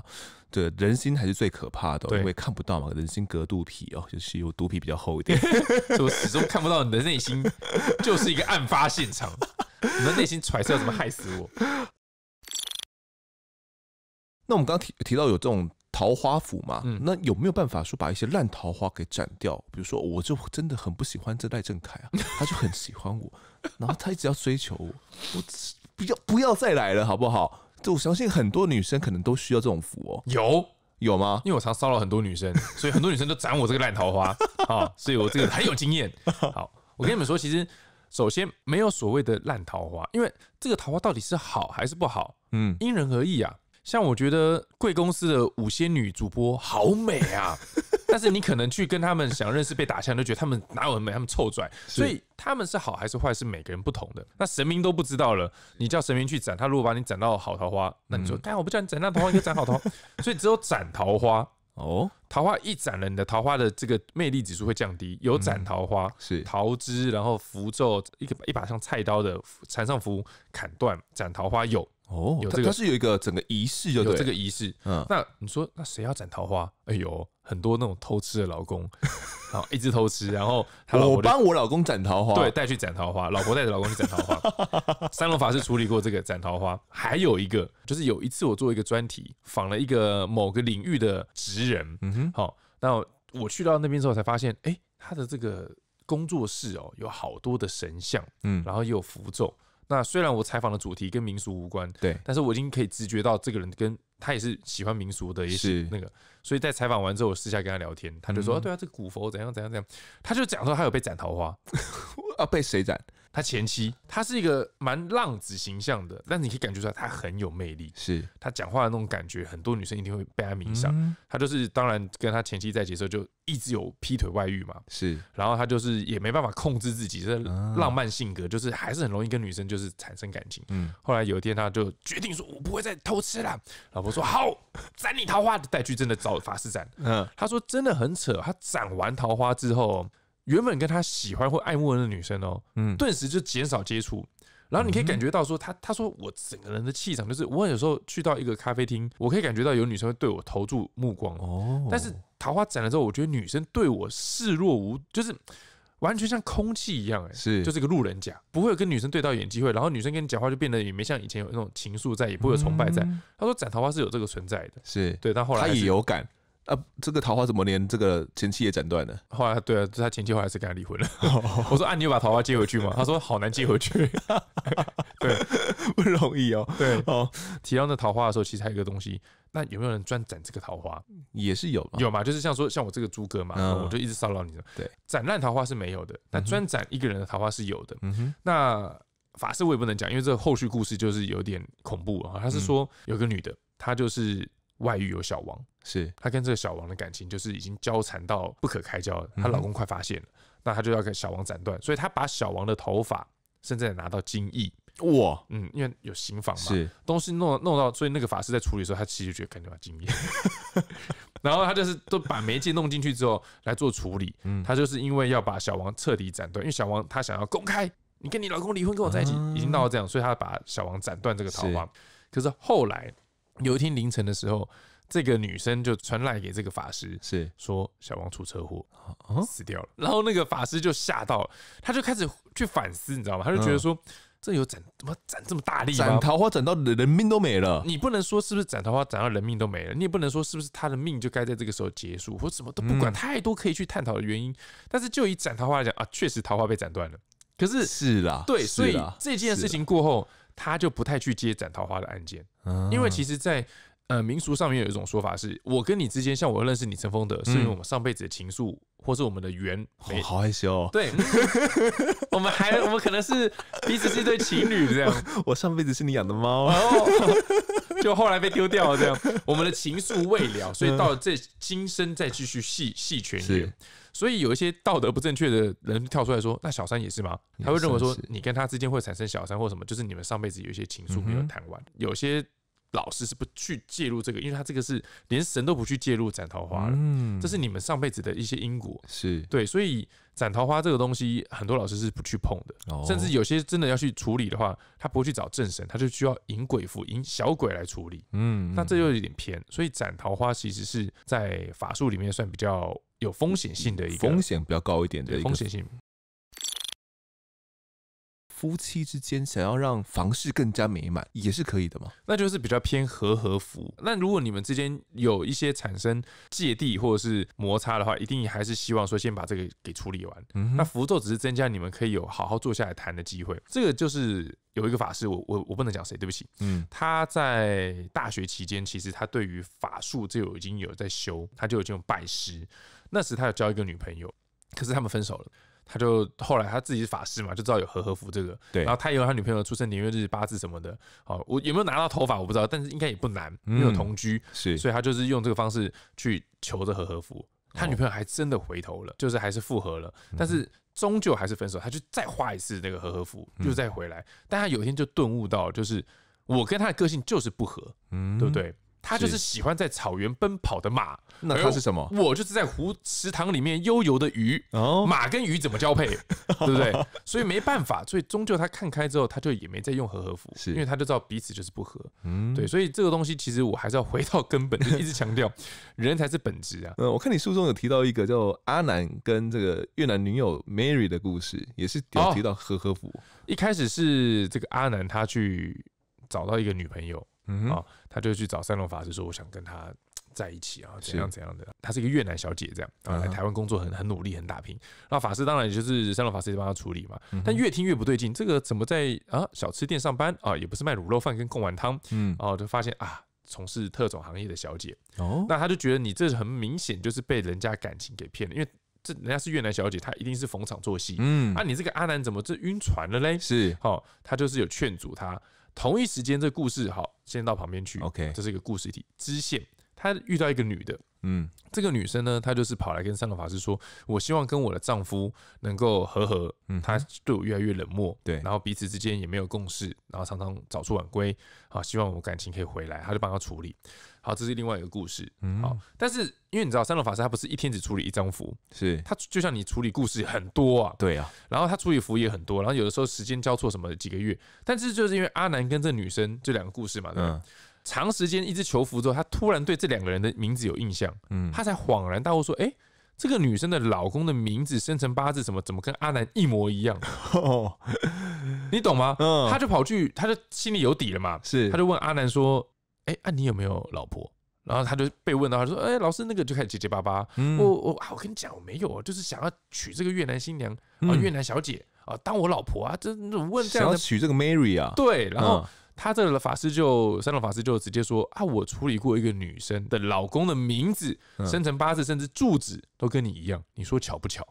对，人心还是最可怕的，因为看不到嘛，人心隔肚皮哦，就是有肚皮比较厚一点，就 始终看不到你的内心，就是一个案发现场。你的内心揣测怎么害死我？那我们刚刚提提到有这种桃花符嘛？那有没有办法说把一些烂桃花给斩掉？比如说，我就真的很不喜欢这赖正凯啊，他就很喜欢我，然后他一直要追求我，我不要不要再来了，好不好？就我相信很多女生可能都需要这种符哦，有有吗？因为我常骚扰很多女生，所以很多女生都斩我这个烂桃花啊，所以我这个很有经验。好，我跟你们说，其实。首先，没有所谓的烂桃花，因为这个桃花到底是好还是不好，嗯，因人而异啊。像我觉得贵公司的五仙女主播好美啊，但是你可能去跟他们想认识，被打枪都觉得他们哪有很美，他们臭拽。所以他们是好还是坏，是每个人不同的。那神明都不知道了，你叫神明去斩，他如果把你斩到好桃花，那你说，但我不叫你斩烂桃花，就斩好桃，花，所以只有斩桃花。哦，桃花一斩了，你的桃花的这个魅力指数会降低。有斩桃花，是桃枝，然后符咒，一个一把像菜刀的缠上符，砍断，斩桃花有。哦，有这个，它是有一个整个仪式有这个仪式。嗯，那你说，那谁要斩桃花？哎呦。很多那种偷吃的老公，后 一直偷吃，然后我帮我老公斩桃花，对，带去斩桃花，老婆带着老公去斩桃花。三 罗法师处理过这个斩桃花，还有一个就是有一次我做一个专题，访了一个某个领域的职人，嗯哼，好，那我去到那边之后才发现，哎，他的这个工作室哦，有好多的神像，嗯，然后也有符咒。那虽然我采访的主题跟民俗无关，对，但是我已经可以直觉到这个人跟。他也是喜欢民俗的，也是那个，所以在采访完之后，我私下跟他聊天，他就说：“啊，对啊，这个古佛怎样怎样怎样。”他就讲说他有被斩桃花，啊，被谁斩？他前妻，他是一个蛮浪子形象的，但你可以感觉出来，他很有魅力。是他讲话的那种感觉，很多女生一定会被他迷上。他就是，当然跟他前妻在一起的时候，就一直有劈腿外遇嘛。是，然后他就是也没办法控制自己，这浪漫性格就是还是很容易跟女生就是产生感情。嗯，后来有一天，他就决定说：“我不会再偷吃了。”老婆说：“好，斩你桃花的带去真的找法师斩。”嗯，他说：“真的很扯。”他斩完桃花之后。原本跟他喜欢或爱慕的女生哦，嗯，顿时就减少接触，然后你可以感觉到说他，他说我整个人的气场就是，我有时候去到一个咖啡厅，我可以感觉到有女生会对我投注目光哦，但是桃花展了之后，我觉得女生对我视若无，就是完全像空气一样，哎，是，就是个路人甲，不会有跟女生对到眼机会，然后女生跟你讲话就变得也没像以前有那种情愫在，也不会有崇拜在。他说斩桃花是有这个存在的，是对，但后来他也有感。啊，这个桃花怎么连这个前妻也斩断了？后来对啊，他前妻后来是跟他离婚了。我说：“啊，你有把桃花接回去吗？”他说：“好难接回去。”对，不容易哦。对哦，提到那桃花的时候，其实还有一个东西。那有没有人专斩这个桃花？也是有，有嘛？就是像说，像我这个猪哥嘛，我就一直骚扰你。对，斩烂桃花是没有的，但专斩一个人的桃花是有的。嗯哼。那法师我也不能讲，因为这个后续故事就是有点恐怖啊。他是说有个女的，她就是。外遇有小王，是他跟这个小王的感情就是已经交缠到不可开交了，她老公快发现了，那她就要给小王斩断，所以她把小王的头发甚至拿到金翼。哇，嗯，因为有刑房嘛，东西弄弄到，所以那个法师在处理的时候，他其实觉得肯定要惊易，然后他就是都把媒介弄进去之后来做处理，他就是因为要把小王彻底斩断，因为小王她想要公开，你跟你老公离婚跟我在一起已经闹到这样，所以他把小王斩断这个桃花，可是后来。有一天凌晨的时候，这个女生就传来给这个法师，是说小王出车祸，死掉了。然后那个法师就吓到，他就开始去反思，你知道吗？他就觉得说，这有斩怎么斩这么大力？斩桃花斩到人命都没了。你不能说是不是斩桃花斩到人命都没了？你也不能说是不是他的命就该在这个时候结束，或什么都不管。太多可以去探讨的原因。但是就以斩桃花来讲啊，确实桃花被斩断了。可是是啦，对，所以这件事情过后。他就不太去接斩桃花的案件，因为其实，在呃民俗上面有一种说法，是我跟你之间，像我认识你陈风德，是因为我们上辈子的情愫，或是我们的缘。好害羞，对，我们还我们可能是彼此是一对情侣这样。我上辈子是你养的猫，就后来被丢掉了这样。我们的情愫未了，所以到这今生再继续续续全缘。所以有一些道德不正确的人跳出来说：“那小三也是吗？”他会认为说：“你跟他之间会产生小三或什么，就是你们上辈子有一些情愫没有谈完。”有些老师是不去介入这个，因为他这个是连神都不去介入斩桃花了。这是你们上辈子的一些因果。是对，所以斩桃花这个东西，很多老师是不去碰的。甚至有些真的要去处理的话，他不会去找正神，他就需要引鬼符引小鬼来处理。嗯，那这又有点偏。所以斩桃花其实是在法术里面算比较。有风险性的一个风险比较高一点的一个风险性，夫妻之间想要让房事更加美满也是可以的嘛？那就是比较偏和和服。那如果你们之间有一些产生芥蒂或者是摩擦的话，一定还是希望说先把这个给处理完。那符咒只是增加你们可以有好好坐下来谈的机会。这个就是有一个法师，我我我不能讲谁，对不起，嗯，他在大学期间，其实他对于法术就有已经有在修，他就有这种拜师。那时他有交一个女朋友，可是他们分手了。他就后来他自己是法师嘛，就知道有和和服这个。对。然后他用他女朋友出生年月日八字什么的。哦，我有没有拿到头发我不知道，但是应该也不难，因为有同居。是。所以他就是用这个方式去求着和和服。他女朋友还真的回头了，就是还是复合了，但是终究还是分手。他就再画一次那个和和服，就再回来。但他有一天就顿悟到，就是我跟他的个性就是不合，对不对？他就是喜欢在草原奔跑的马，那他是什么？我就是在湖池塘里面悠游的鱼。马跟鱼怎么交配？对不对？所以没办法，所以终究他看开之后，他就也没再用和和服，是因为他就知道彼此就是不合。嗯，对，所以这个东西其实我还是要回到根本，一直强调 人才是本质啊。嗯，我看你书中有提到一个叫阿南跟这个越南女友 Mary 的故事，也是有提到和和服。一开始是这个阿南他去找到一个女朋友。啊，他就去找三龙法师说：“我想跟他在一起啊，怎样怎样的。”她是一个越南小姐，这样啊，来台湾工作很很努力，很打拼。那法师当然就是三龙法师，就帮他处理嘛。但越听越不对劲，这个怎么在啊小吃店上班啊？也不是卖卤肉饭跟贡丸汤，嗯，哦，就发现啊，从事特种行业的小姐哦，那他就觉得你这很明显就是被人家感情给骗了，因为这人家是越南小姐，她一定是逢场作戏，嗯，啊，你这个阿南怎么这晕船了嘞？是，哦，他就是有劝阻他。同一时间，这故事好，先到旁边去。OK，这是一个故事体支线。他遇到一个女的，嗯，这个女生呢，她就是跑来跟三藏法师说：“我希望跟我的丈夫能够和和，嗯，他对我越来越冷漠，对，然后彼此之间也没有共识，然后常常早出晚归，好，希望我们感情可以回来。”他就帮他处理。好，这是另外一个故事。好，但是因为你知道，三龙法师他不是一天只处理一张符，是他就像你处理故事很多啊。对啊，然后他处理符也很多，然后有的时候时间交错什么几个月，但是就是因为阿南跟这女生这两个故事嘛，对不长时间一直求符之后，他突然对这两个人的名字有印象，嗯，他才恍然大悟说：“哎，这个女生的老公的名字、生辰八字什么怎么跟阿南一模一样？你懂吗？嗯，他就跑去，他就心里有底了嘛，是，他就问阿南说。”哎，那你有没有老婆？然后他就被问到，他说：“哎，老师，那个就开始结结巴巴。我我啊，我跟你讲，我没有，就是想要娶这个越南新娘啊，越南小姐啊，当我老婆啊。这问这样的，娶这个 Mary 啊，对。然后他这个法师就三种法师就直接说啊，我处理过一个女生的老公的名字、生辰八字，甚至住址都跟你一样，你说巧不巧？”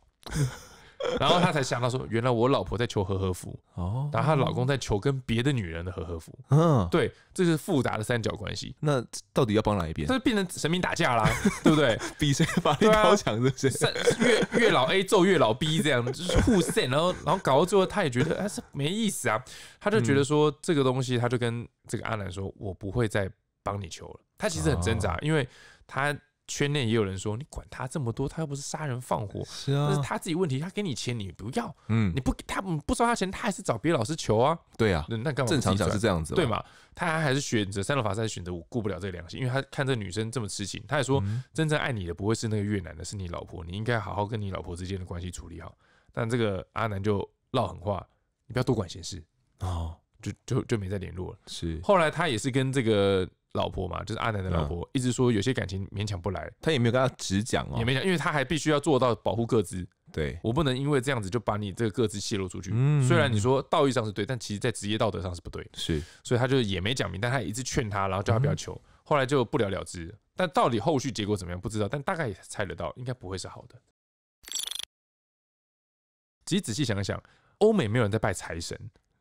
然后他才想到说，原来我老婆在求和和符，然后她老公在求跟别的女人的和和服，嗯，对，这是复杂的三角关系。那到底要帮哪一边？他就变成神明打架啦，对不对？比谁法力超强，这些，月月老 A 揍月老 B，这样就是互扇。然后，然后搞到最后，他也觉得他是没意思啊。他就觉得说，这个东西他就跟这个阿南说，我不会再帮你求了。他其实很挣扎，因为他。圈内也有人说，你管他这么多，他又不是杀人放火，是啊，是他自己问题。他给你钱你不要，嗯，你不他不不收他钱，他还是找别的老师求啊。对啊，那正常讲是这样子，对嘛？他还是选择三六法是选择，我顾不了这个良心，因为他看这女生这么痴情，他还说真正爱你的不会是那个越南的，是你老婆，你应该好好跟你老婆之间的关系处理好。但这个阿南就唠狠话，你不要多管闲事哦。就就就没再联络了。是后来他也是跟这个老婆嘛，就是阿南的老婆，一直说有些感情勉强不来，他也没有跟他直讲哦，也没讲，因为他还必须要做到保护各自。对我不能因为这样子就把你这个各自泄露出去。嗯，虽然你说道义上是对，但其实，在职业道德上是不对。是，所以他就也没讲明，但他一直劝他，然后叫他不要求，后来就不了了之。但到底后续结果怎么样不知道，但大概也猜得到，应该不会是好的。其实仔细想一想，欧美没有人在拜财神。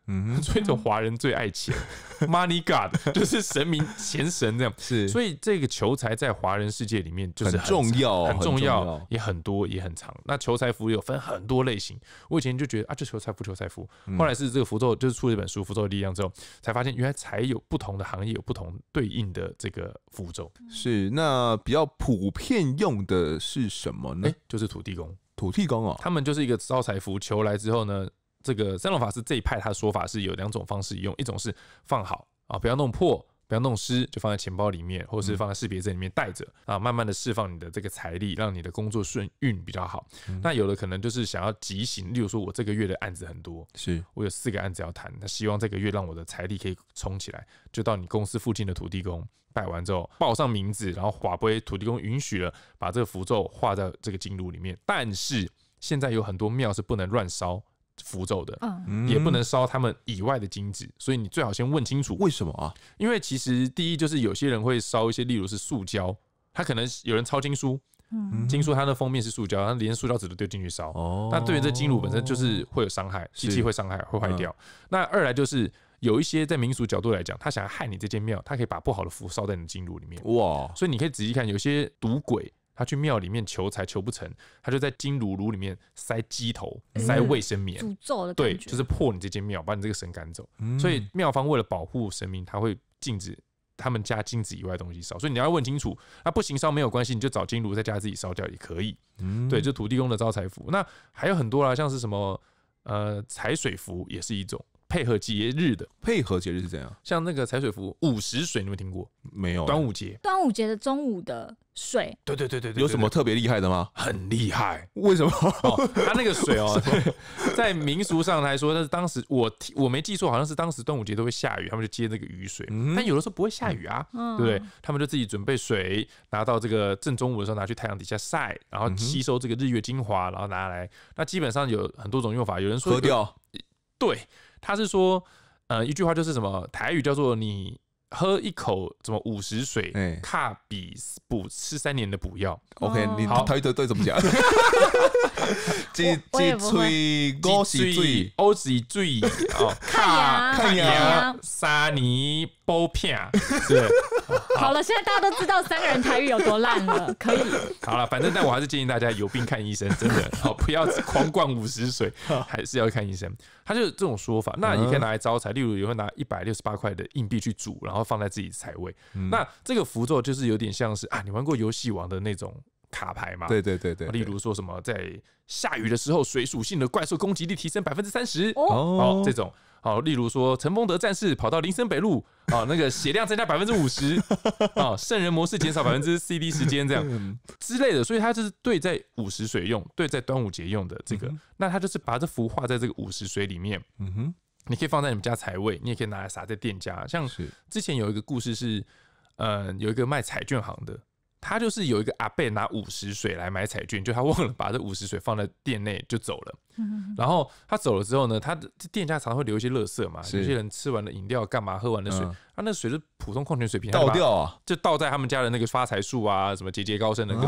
嗯，所以就华人最爱钱，Money God 就是神明钱神这样。是，所以这个求财在华人世界里面就是很重要，很重要，也很多，也很长。那求财符有分很多类型。我以前就觉得啊，就求财符，求财符。后来是这个符咒，就是出了一本书《符咒的力量》之后，才发现原来才有不同的行业，有不同对应的这个符咒。是，那比较普遍用的是什么呢？就是土地公，土地公哦，他们就是一个招财符，求来之后呢。这个三龙法师这一派他的说法是有两种方式用，一种是放好啊，不要弄破，不要弄湿，就放在钱包里面，或者是放在识别证里面带着啊，慢慢的释放你的这个财力，让你的工作顺运比较好。那有的可能就是想要急行，例如说，我这个月的案子很多，是，我有四个案子要谈，那希望这个月让我的财力可以冲起来，就到你公司附近的土地公拜完之后，报上名字，然后法会土地公允许了，把这个符咒画在这个经炉里面。但是现在有很多庙是不能乱烧。符咒的，也不能烧他们以外的金子，所以你最好先问清楚为什么啊？因为其实第一就是有些人会烧一些，例如是塑胶，他可能有人抄经书，经书它的封面是塑胶，他连塑胶纸都丢进去烧。哦，那对于这金炉本身就是会有伤害，机器会伤害会坏掉。那二来就是有一些在民俗角度来讲，他想要害你这间庙，他可以把不好的符烧在你的金炉里面。哇，所以你可以仔细看，有些赌鬼。他去庙里面求财求不成，他就在金炉炉里面塞鸡头、塞卫生棉，诅咒的对，就是破你这间庙，把你这个神赶走。所以庙方为了保护神明，他会禁止他们家禁止以外东西烧。所以你要问清楚，那不行烧没有关系，你就找金炉再加自己烧掉也可以。嗯，对，就土地公的招财符。那还有很多啦，像是什么呃财水符也是一种。配合节日的配合节日是怎样？像那个采水服五十水，你有没听过？没有。端午节，端午节的中午的水，对对对对对。有什么特别厉害的吗？很厉害。为什么？它那个水哦，在民俗上来说，那是当时我我没记错，好像是当时端午节都会下雨，他们就接那个雨水。但有的时候不会下雨啊，对不对？他们就自己准备水，拿到这个正中午的时候拿去太阳底下晒，然后吸收这个日月精华，然后拿来。那基本上有很多种用法。有人说喝掉，对。他是说，呃，一句话就是什么，台语叫做你。喝一口怎么五十水？卡比补吃三年的补药。OK，你台语对对怎么讲？吉恭喜，吉水吉水哦，卡卡牙三尼波片。好了，现在大家都知道三个人台语有多烂了。可以，好了，反正但我还是建议大家有病看医生，真的，不要狂灌五十水，还是要看医生。他就是这种说法，那你可以拿来招财，例如也会拿一百六十八块的硬币去煮，然后。然后放在自己的财位，那这个符咒就是有点像是啊，你玩过游戏王的那种卡牌嘛？对对对对。例如说什么在下雨的时候，水属性的怪兽攻击力提升百分之三十哦，这种哦，例如说陈风德战士跑到林森北路啊，那个血量增加百分之五十啊，圣人模式减少百分之 CD 时间这样 之类的，所以他就是对在五十水用，对在端午节用的这个，那他就是把这幅画在这个五十水里面，嗯哼。你可以放在你们家财位，你也可以拿来撒在店家。像之前有一个故事是，呃，有一个卖彩券行的，他就是有一个阿伯拿五十水来买彩券，就他忘了把这五十水放在店内就走了。然后他走了之后呢，他的店家常会留一些垃圾嘛，有些人吃完了饮料干嘛，喝完了水。他那水是普通矿泉水瓶，倒掉啊，就倒在他们家的那个发财树啊，什么节节高升那个，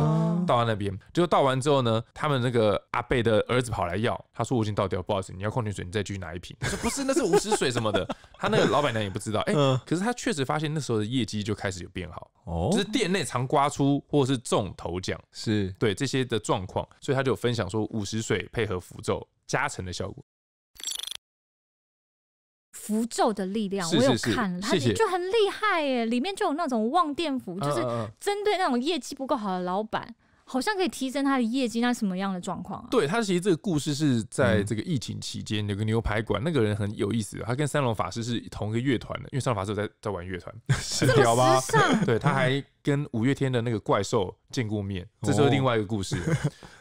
倒在那边。结果倒完之后呢，他们那个阿贝的儿子跑来要，他说我已经倒掉，不好意思，你要矿泉水你再继续拿一瓶。他 说不是，那是五十水什么的。他那个老板娘也不知道，哎，可是他确实发现那时候的业绩就开始有变好，就是店内常刮出或是中头奖，是对这些的状况，所以他就有分享说五十水配合符咒。加成的效果。符咒的力量，我有看它就很厉害耶！里面就有那种望电符，就是针对那种业绩不够好的老板，好像可以提升他的业绩。那什么样的状况？对他，其实这个故事是在这个疫情期间，有个牛排馆，那个人很有意思，他跟三龙法师是同一个乐团的，因为三龙法师在在玩乐团，是屌吧？对，他还跟五月天的那个怪兽见过面，这就是另外一个故事。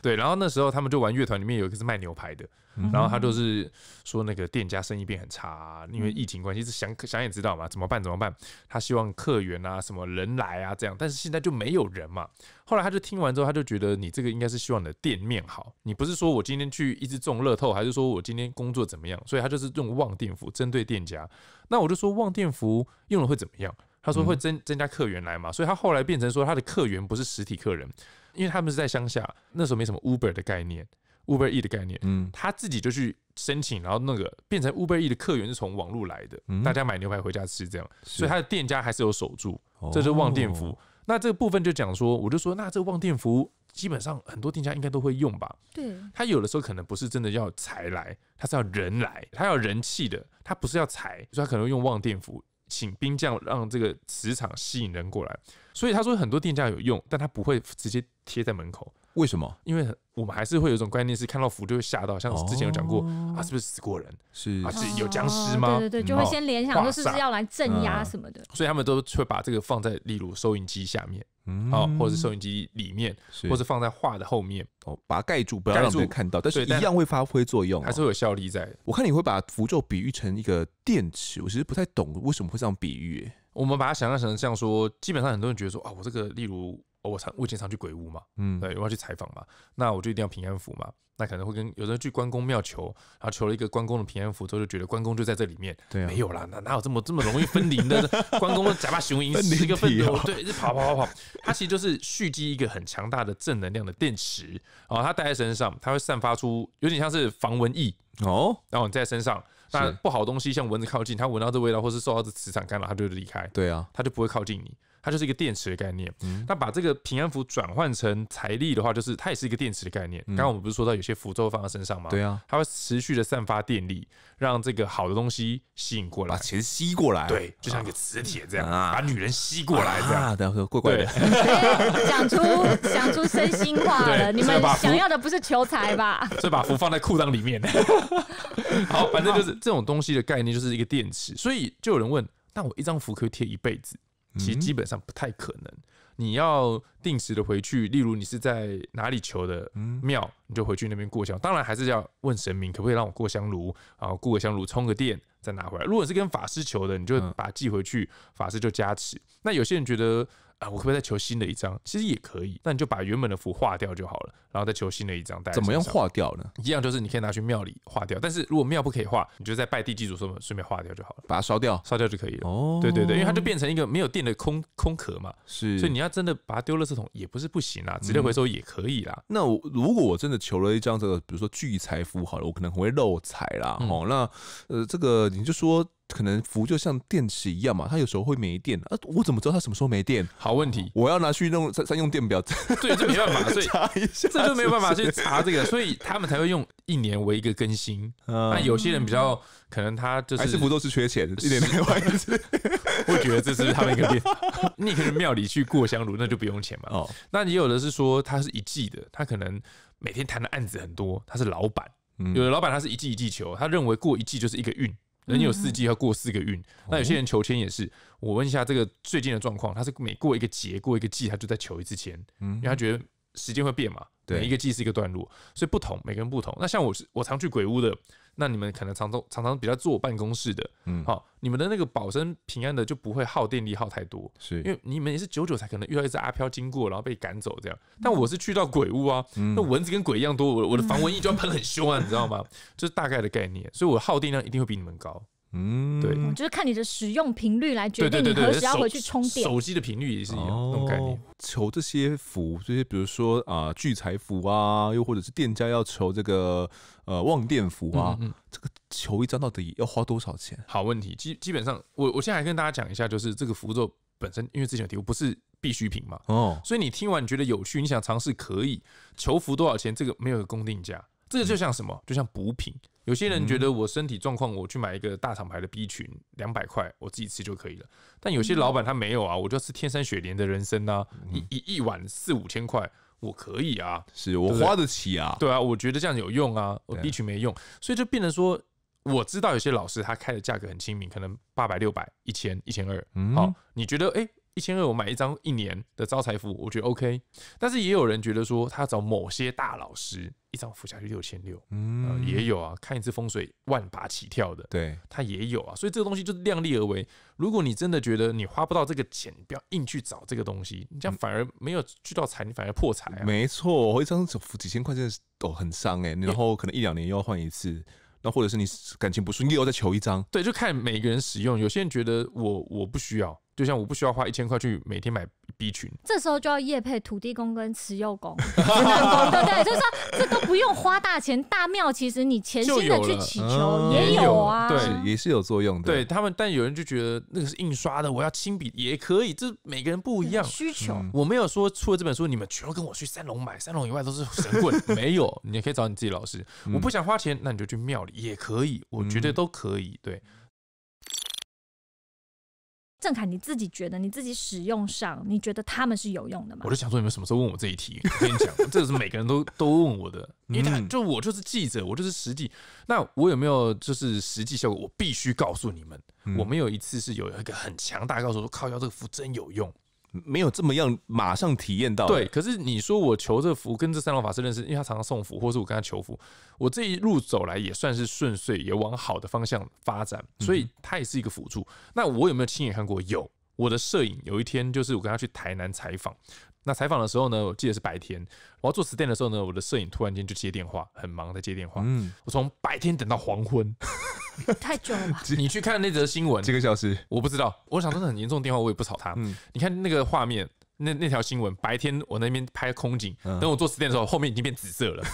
对，然后那时候他们就玩乐团，里面有一个是卖牛排的。然后他就是说，那个店家生意变很差，因为疫情关系，是想想也知道嘛，怎么办怎么办？他希望客源啊，什么人来啊这样，但是现在就没有人嘛。后来他就听完之后，他就觉得你这个应该是希望你的店面好，你不是说我今天去一直中乐透，还是说我今天工作怎么样？所以他就是用旺店服针对店家。那我就说旺店服用了会怎么样？他说会增增加客源来嘛。所以他后来变成说他的客源不是实体客人，因为他们是在乡下，那时候没什么 Uber 的概念。Uber E 的概念，嗯，他自己就去申请，然后那个变成 Uber E 的客源是从网络来的，大家买牛排回家吃这样，所以他的店家还是有守住，这是旺店福。那这个部分就讲说，我就说那这个旺店福基本上很多店家应该都会用吧？对，他有的时候可能不是真的要财来，他是要人来，他要人气的，他不是要财，所以他可能用旺店福，请兵将让这个磁场吸引人过来。所以他说很多店家有用，但他不会直接贴在门口。为什么？因为我们还是会有一种观念，是看到符咒会吓到。像之前有讲过啊，是不是死过人？是，啊，有僵尸吗？对对对，就会先联想说是不是要来镇压什么的。所以他们都会把这个放在，例如收音机下面，嗯，后或者是收音机里面，或是放在画的后面，哦，把它盖住，不要让人看到，但是一样会发挥作用，还是有效力在。我看你会把符咒比喻成一个电池，我其实不太懂为什么会这样比喻。我们把它想象成这样说，基本上很多人觉得说啊，我这个，例如我常我以前常去鬼屋嘛，嗯，对，我要去采访嘛，那我就一定要平安符嘛，那可能会跟有人去关公庙求，然后求了一个关公的平安符之后就觉得关公就在这里面，对，没有啦，哪哪有这么这么容易分离的关公假扮雄鹰是一个粪球，对，直跑跑跑跑，它其实就是蓄积一个很强大的正能量的电池啊，它戴在身上，它会散发出有点像是防蚊疫哦，然后你在身上。但不好东西像蚊子靠近，它闻到这味道，或是受到这磁场干扰，它就离开。对啊，它就不会靠近你。它就是一个电池的概念。那把这个平安符转换成财力的话，就是它也是一个电池的概念。刚刚我们不是说到有些符咒放在身上吗？对啊，它会持续的散发电力，让这个好的东西吸引过来，把钱吸过来。对，就像一个磁铁这样，把女人吸过来这样。的，讲出讲出真心话了。你们想要的不是求财吧？所以把符放在裤裆里面。好，反正就是这种东西的概念就是一个电池。所以就有人问：那我一张符可以贴一辈子？其实基本上不太可能，你要定时的回去，例如你是在哪里求的庙，你就回去那边过香，当然还是要问神明可不可以让我过香炉啊，过个香炉，充个电再拿回来。如果是跟法师求的，你就把寄回去，法师就加持。那有些人觉得。啊，我可不可以再求新的一张？其实也可以，那你就把原本的符画掉就好了，然后再求新的一张。怎么样画掉呢？一样就是你可以拿去庙里画掉，但是如果庙不可以画，你就在拜地基祖什顺便画掉就好了，把它烧掉，烧掉就可以了。哦，对对对，因为它就变成一个没有电的空空壳嘛。是，所以你要真的把它丢了，这桶也不是不行啦，直接回收也可以啦。那我如果我真的求了一张这个，比如说聚财符好了，我可能会漏财啦。哦，那呃，这个你就说。可能符就像电池一样嘛，它有时候会没电啊！我怎么知道它什么时候没电？好问题，我要拿去弄三三用电表，对，就没办法，所以这就没有办法去查这个，所以他们才会用一年为一个更新。那有些人比较可能他就是还是不都是缺钱，一点没关系，我觉得这是他们一个点。你可能庙里去过香炉，那就不用钱嘛。哦，那你有的是说他是一季的，他可能每天谈的案子很多，他是老板，有的老板他是一季一季求，他认为过一季就是一个运。人有四季，要过四个运。那有些人求签也是，我问一下这个最近的状况，他是每过一个节、过一个季，他就在求一次签，因为他觉得时间会变嘛。每一个季是一个段落，所以不同，每个人不同。那像我是我常去鬼屋的。那你们可能常常常常比较坐办公室的，嗯，好，你们的那个保身平安的就不会耗电力耗太多，是因为你们也是久久才可能遇到一只阿飘经过，然后被赶走这样。但我是去到鬼屋啊，那蚊子跟鬼一样多，我我的防蚊液就要喷很凶啊，你知道吗？就是大概的概念，所以我耗电量一定会比你们高。嗯，对，就是看你的使用频率来决定何时要回去充电。手机的频率也是一样那种概念。求这些符，这些比如说啊，聚财符啊，又或者是店家要求这个呃旺店符啊，这个求一张到底要花多少钱？好问题，基基本上我我现在还跟大家讲一下，就是这个符咒本身，因为之前提过不是必需品嘛，哦，所以你听完你觉得有趣，你想尝试可以求符多少钱？这个没有个公定价。这个就像什么？就像补品。有些人觉得我身体状况，我去买一个大厂牌的 B 群，两百块，我自己吃就可以了。但有些老板他没有啊，我就吃天山雪莲的人参啊，一一一碗四五千块，我可以啊，是我花得起啊。对啊，我觉得这样有用啊，我 B 群没用，所以就变成说，我知道有些老师他开的价格很亲民，可能八百、六百、一千、一千二，好，你觉得哎？一千二，我买一张一年的招财符，我觉得 OK。但是也有人觉得说，他找某些大老师，一张符下去六千六，嗯，也有啊。看一次风水万把起跳的，对，他也有啊。所以这个东西就是量力而为。如果你真的觉得你花不到这个钱，不要硬去找这个东西，你这样反而没有聚到财，你反而破财啊。没错，一张符几千块钱都很伤哎，然后可能一两年又要换一次，那或者是你感情不顺，你又要再求一张。对，就看每个人使用。有些人觉得我我不需要。就像我不需要花一千块去每天买 B 群，这时候就要业配土地公跟慈幼公，对对对，就是说这都不用花大钱，大庙其实你潜心的去祈求也有啊，对，也是有作用的。对他们，但有人就觉得那个是印刷的，我要亲笔也可以，这每个人不一样需求。我没有说出了这本书，你们全都跟我去三龙买，三龙以外都是神棍，没有，你也可以找你自己老师。我不想花钱，那你就去庙里也可以，我觉得都可以。对。郑凯，你自己觉得你自己使用上，你觉得他们是有用的吗？我就想说，你们什么时候问我这一题？我跟你讲，这个是每个人都都问我的。你看，就我就是记者，我就是实际。那我有没有就是实际效果？我必须告诉你们，我们有一次是有一个很强大告诉说靠，要这个符真有用。没有这么样马上体验到。对，可是你说我求这福跟这三老法师认识，因为他常常送福，或是我跟他求福，我这一路走来也算是顺遂，也往好的方向发展，所以他也是一个辅助。那我有没有亲眼看过？有，我的摄影有一天就是我跟他去台南采访。那采访的时候呢，我记得是白天。我要做实验的时候呢，我的摄影突然间就接电话，很忙在接电话。嗯，我从白天等到黄昏，太久了。你去看那则新闻几个小时，我不知道。我想真的很严重，电话我也不吵他。嗯，你看那个画面。那那条新闻，白天我那边拍空景，等我做实验的时候，后面已经变紫色 了，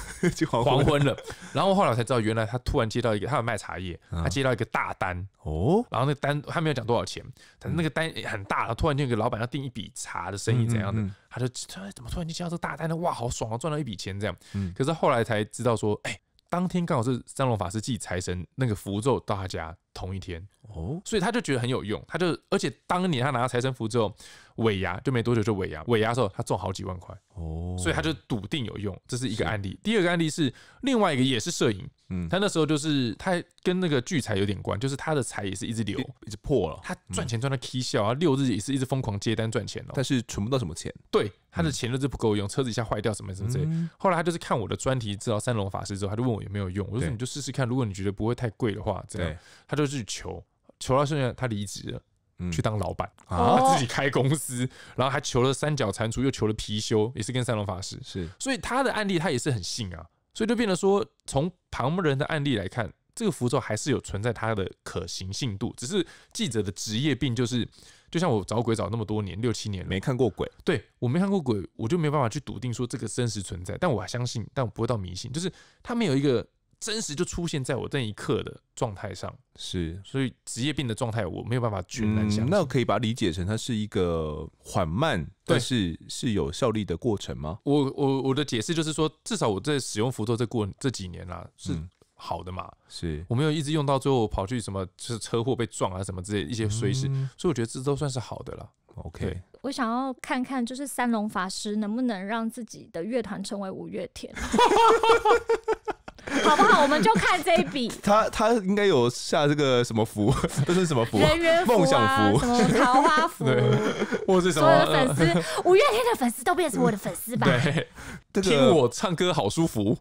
黄昏了。然后后来我才知道，原来他突然接到一个，他有卖茶叶，他接到一个大单哦。然后那单他没有讲多少钱，是那个单很大，突然间给个老板要订一笔茶的生意怎样的，他就突然怎么突然间接到这个大单呢？哇，好爽啊，赚到一笔钱这样。可是后来才知道说，哎，当天刚好是三龙法师祭财神那个符咒到他家。同一天哦，所以他就觉得很有用，他就而且当年他拿到财神符之后，尾牙就没多久就尾牙尾牙的时候他中好几万块哦，所以他就笃定有用，这是一个案例。第二个案例是另外一个也是摄影，嗯，他那时候就是他跟那个聚财有点关，就是他的财也是一直流，一直破了。他赚钱赚到蹊跷啊，六日也是一直疯狂接单赚钱哦，但是存不到什么钱，对他的钱就是不够用，车子一下坏掉什么什么之类。后来他就是看我的专题知道三龙法师之后，他就问我有没有用，我说你就试试看，如果你觉得不会太贵的话，这样他就。就去求求到现在，他离职了，去当老板啊，自己开公司，然后还求了三角蟾蜍，又求了貔貅，也是跟三龙法师是，所以他的案例他也是很信啊，所以就变得说，从旁人的案例来看，这个符咒还是有存在它的可行性度，只是记者的职业病就是，就像我找鬼找那么多年，六七年没看过鬼，对我没看过鬼，我就没办法去笃定说这个真实存在，但我相信，但我不会到迷信，就是他们有一个。真实就出现在我这一刻的状态上，是，所以职业病的状态我没有办法全然下。那可以把它理解成它是一个缓慢，但是是有效力的过程吗？我我我的解释就是说，至少我在使用福州这过这几年啦，是好的嘛？是，我没有一直用到最后跑去什么就是车祸被撞啊什么之类一些随时，所以我觉得这都算是好的了。OK，我想要看看就是三龙法师能不能让自己的乐团成为五月天。好不好？我们就看这一笔。他他应该有下这个什么符？这是什么符？人缘符啊？什么桃花符？对，我是什么？所有的粉丝，五月天的粉丝都变成我的粉丝吧。对。听我唱歌好舒服。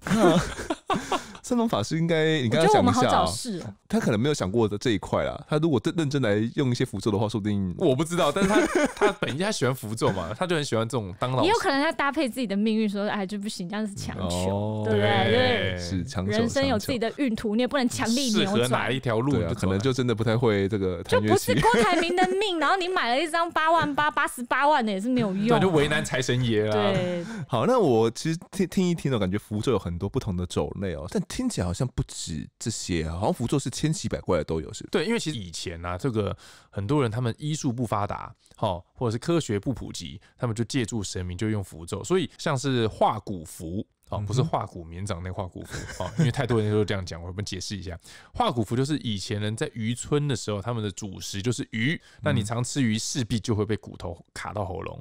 三 龙法师应该你刚刚讲一下，他可能没有想过的这一块啦。他如果认认真来用一些符咒的话，说不定我不知道。但是他 他本意他喜欢符咒嘛，他就很喜欢这种当老。也有可能他搭配自己的命运说，哎就不行，这样子强求，对不对？是强求。人生有自己的运途，你也不能强力扭转。哪一条路啊？可能就真的不太会这个。就不是郭台铭的命，然后你买了一张八万八八十八万的也是没有用，就为难财神爷了。对，好，那我。其实听听一听呢，感觉符咒有很多不同的种类哦，但听起来好像不止这些，好像符咒是千奇百怪的都有，是对，因为其实以前啊，这个很多人他们医术不发达，哈，或者是科学不普及，他们就借助神明，就用符咒，所以像是画骨符。啊，不是画骨绵掌那画骨符啊，因为太多人都这样讲，我们解释一下，画骨符就是以前人在渔村的时候，他们的主食就是鱼，那你常吃鱼势必就会被骨头卡到喉咙，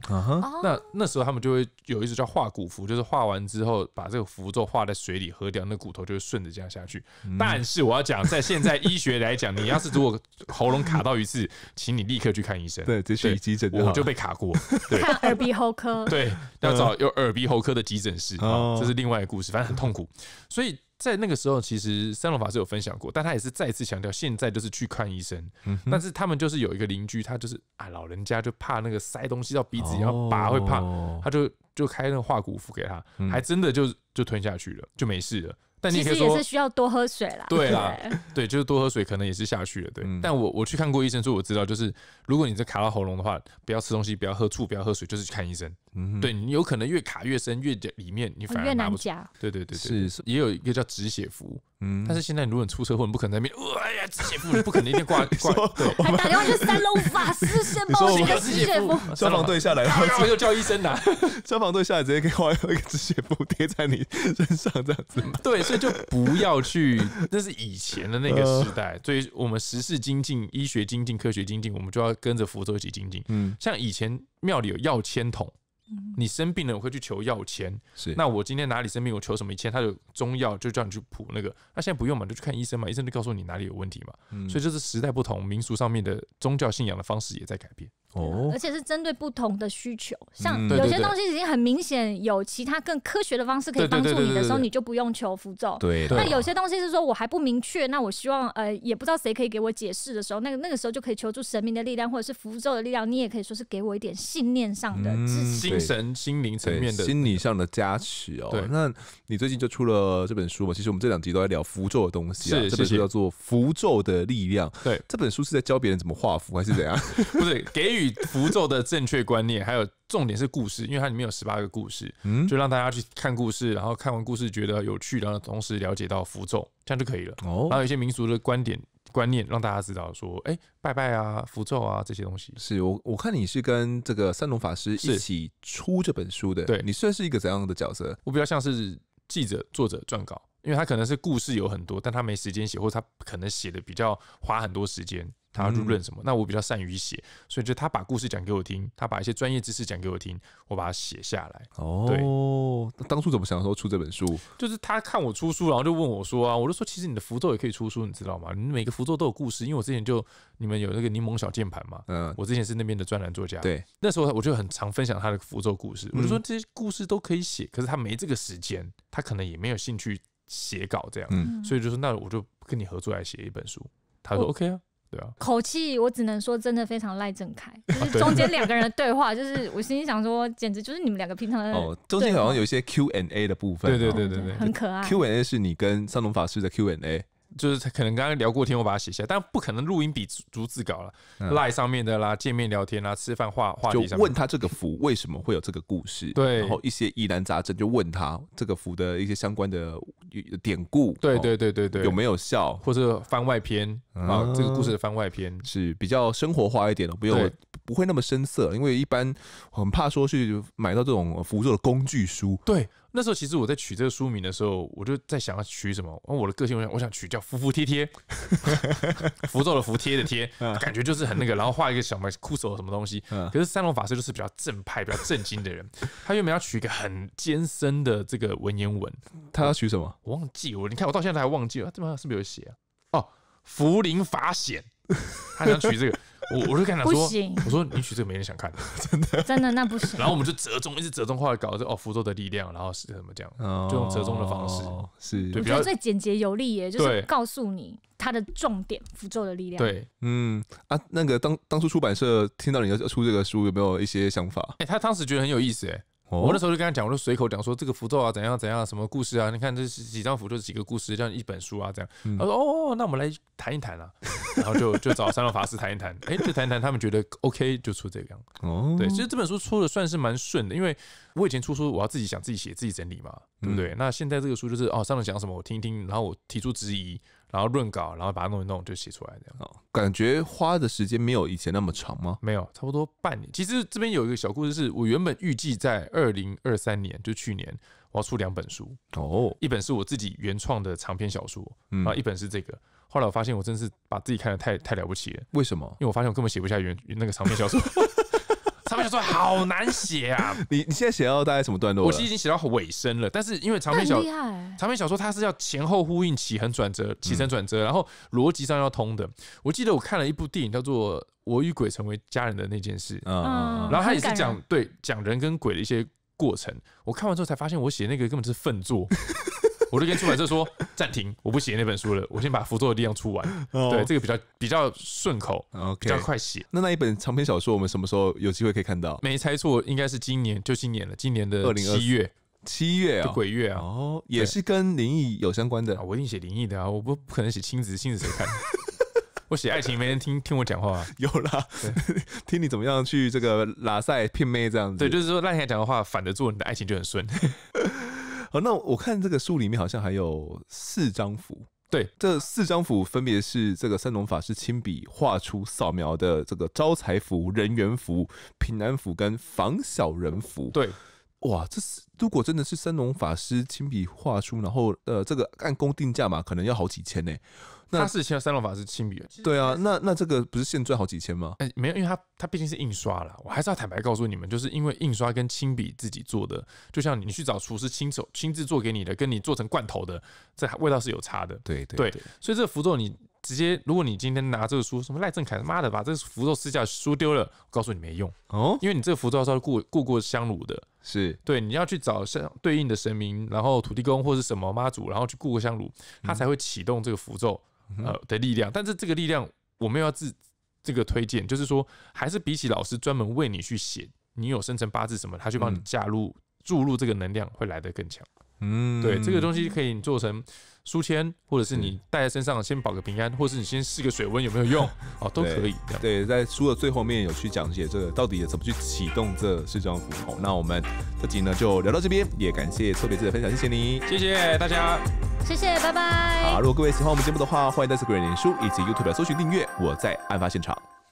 那那时候他们就会有一种叫画骨符，就是画完之后把这个符咒画在水里喝掉，那骨头就会顺着这样下去。但是我要讲，在现在医学来讲，你要是如果喉咙卡到鱼刺，请你立刻去看医生，对，直接急诊，我就被卡过，对，耳鼻喉科，对，要找有耳鼻喉科的急诊室，这是。另外的故事，反正很痛苦，所以在那个时候，其实三龙法师有分享过，但他也是再次强调，现在就是去看医生。但是他们就是有一个邻居，他就是啊，老人家就怕那个塞东西到鼻子，要拔会怕，他就就开那化骨符给他，还真的就就吞下去了，就没事了。但其实也是需要多喝水啦。对啦，对，就是多喝水，可能也是下去了。对，但我我去看过医生说，我知道就是如果你这卡到喉咙的话，不要吃东西，不要喝醋，不要喝水，就是去看医生。嗯，对你有可能越卡越深，越里面你反而越难夹。对对对，是也有一个叫止血符，嗯，但是现在如果你出车祸，你不可能在面，哎呀，止血符不可能一定挂 挂。还打电话就三楼法师先帮你一个止血符，消防队下来，然后又叫医生拿，消防队下来直接给你画一个止血符贴在你身上这样子。对，所以就不要去，那是以前的那个时代。所以我们时事精进、医学精进、科学精进，我们就要跟着福州起精进。嗯，像以前庙里有药签筒。你生病了，我会去求药钱。是，那我今天哪里生病，我求什么钱？他有中药就叫你去补那个。那现在不用嘛，就去看医生嘛，医生就告诉你哪里有问题嘛。所以就是时代不同，民俗上面的宗教信仰的方式也在改变。哦，而且是针对不同的需求，像有些东西已经很明显有其他更科学的方式可以帮助你的时候，你就不用求符咒。对，那有些东西是说我还不明确，那我希望呃也不知道谁可以给我解释的时候，那个那个时候就可以求助神明的力量或者是符咒的力量，你也可以说是给我一点信念上的支持，精神、心灵层面的心理上的加持哦。对，那你最近就出了这本书嘛？其实我们这两集都在聊符咒的东西，这本书叫做《符咒的力量》。对，这本书是在教别人怎么画符还是怎样？不是给予。符咒的正确观念，还有重点是故事，因为它里面有十八个故事，嗯，就让大家去看故事，然后看完故事觉得有趣，然后同时了解到符咒，这样就可以了。哦，然后有些民俗的观点观念，让大家知道说，哎，拜拜啊，符咒啊这些东西。是我我看你是跟这个三龙法师一起出这本书的，对你算是一个怎样的角色？我比较像是记者、作者、撰稿，因为他可能是故事有很多，但他没时间写，或者他可能写的比较花很多时间。他润论什么？那我比较善于写，所以就他把故事讲给我听，他把一些专业知识讲给我听，我把它写下来。哦，当初怎么想说出这本书？就是他看我出书，然后就问我说啊，我就说其实你的符咒也可以出书，你知道吗？你每个符咒都有故事，因为我之前就你们有那个柠檬小键盘嘛，嗯，我之前是那边的专栏作家，对，那时候我就很常分享他的符咒故事。我就说这些故事都可以写，可是他没这个时间，他可能也没有兴趣写稿这样，嗯，所以就说那我就跟你合作来写一本书。他说 OK 啊。对啊，口气我只能说真的非常赖正凯，就是中间两个人的对话，就是我心里想说，简直就是你们两个平常的。哦，中间好像有一些 Q&A 的部分。对对对对对，很可爱。Q&A 是你跟三龙法师的 Q&A。就是可能刚刚聊过天，我把它写下，但不可能录音比逐字稿了。l i e 上面的啦，见面聊天啦，吃饭话话题上，就问他这个符为什么会有这个故事？对，然后一些疑难杂症，就问他这个符的一些相关的典故。对对对对对，有没有效或者番外篇啊？这个故事的番外篇是比较生活化一点的，不用不会那么深色，因为一般很怕说去买到这种符咒的工具书。对。那时候其实我在取这个书名的时候，我就在想要取什么。我的个性我想，我想取叫“服服帖帖”，符咒的“服帖的“贴”，感觉就是很那个。然后画一个小蛮枯手什么东西。可是三龙法师就是比较正派、比较正经的人，他原本要取一个很艰深的这个文言文，他要取什么？我忘记我，你看，我到现在还忘记了。这边上是不是有写啊？哦，“福临法显”，他想取这个。我我就跟他说，我说你取这个没人想看的，真的真的那不行。然后我们就折中，一直折中话搞这哦，福州的力量，然后是怎么讲，就用折中的方式，是我觉得最简洁有力耶，就是告诉你它的重点，福州的力量。对，嗯啊，那个当当初出版社听到你要出这个书，有没有一些想法？哎，他当时觉得很有意思，哎。我那时候就跟他讲，我就随口讲说这个符咒啊怎样怎样，什么故事啊？你看这几张符就是几个故事，像一本书啊这样。他说：“哦，那我们来谈一谈啊。”然后就就找三楼法师谈一谈。哎，就谈一谈，他们觉得 OK 就出这个样子。对，其实这本书出的算是蛮顺的，因为我以前出书我要自己想自己写自己整理嘛，对不对？那现在这个书就是哦，上面讲什么我听一听，然后我提出质疑。然后润稿，然后把它弄一弄就写出来这样。哦，感觉花的时间没有以前那么长吗？没有，差不多半年。其实这边有一个小故事，是我原本预计在二零二三年，就去年我要出两本书。哦，一本是我自己原创的长篇小说，后一本是这个。后来我发现，我真是把自己看得太太了不起了。为什么？因为我发现我根本写不下原那个长篇小说。长篇小说好难写啊！你你现在写到大概什么段落？我其实已经写到尾声了，但是因为长篇小长篇小说它是要前后呼应、起承转折、起承转折，然后逻辑上要通的。我记得我看了一部电影，叫做《我与鬼成为家人的那件事》，嗯，然后它也是讲对讲人跟鬼的一些过程。我看完之后才发现，我写那个根本是粪作。我就跟出版社说 暂停，我不写那本书了，我先把福州的力量出完。对，这个比较比较顺口，比较快写。那那一本长篇小说，我们什么时候有机会可以看到？没猜错，应该是今年，就今年了。今年的二零七月，七月啊，鬼月啊，哦，也是跟灵异有相关的我一定写灵异的啊，我不不可能写亲子，亲子谁看？我写爱情，没人听听我讲话。有啦，听你怎么样去这个拉塞骗妹这样子？对，就是说乱讲的话，反着做，你的爱情就很顺。好，那我看这个书里面好像还有四张符，对，这四张符分别是这个三龙法师亲笔画出、扫描的这个招财符、人缘符、平安符跟防小人符。对，哇，这是如果真的是三龙法师亲笔画出，然后呃，这个按工定价嘛，可能要好几千呢。他是签三罗法师亲笔，对啊，那那这个不是现赚好几千吗？哎，没有，因为他他毕竟是印刷了，我还是要坦白告诉你们，就是因为印刷跟亲笔自己做的，就像你去找厨师亲手亲自做给你的，跟你做成罐头的，这味道是有差的。对对，所以这个符咒你直接，如果你今天拿这个书，什么赖正凯，妈的，把这个符咒私家书丢了，我告诉你没用哦，因为你这个符咒是要过过过香炉的，是对，你要去找相对应的神明，然后土地公或是什么妈祖，然后去过个香炉，他才会启动这个符咒。呃的力量，但是这个力量我们要自这个推荐，就是说，还是比起老师专门为你去写，你有生辰八字什么，他去帮你加入注入这个能量，会来得更强。嗯，对，这个东西可以做成。书签，或者是你带在身上先保个平安，或是你先试个水温有没有用，哦，都可以。对，在书的最后面有去讲解这个到底怎么去启动这四张符头。那我们这集呢就聊到这边，也感谢特别字的分享，谢谢你，谢谢大家，谢谢，拜拜。好，如果各位喜欢我们节目的话，欢迎在 Instagram、脸书以及 YouTube 搜寻订阅，我在案发现场。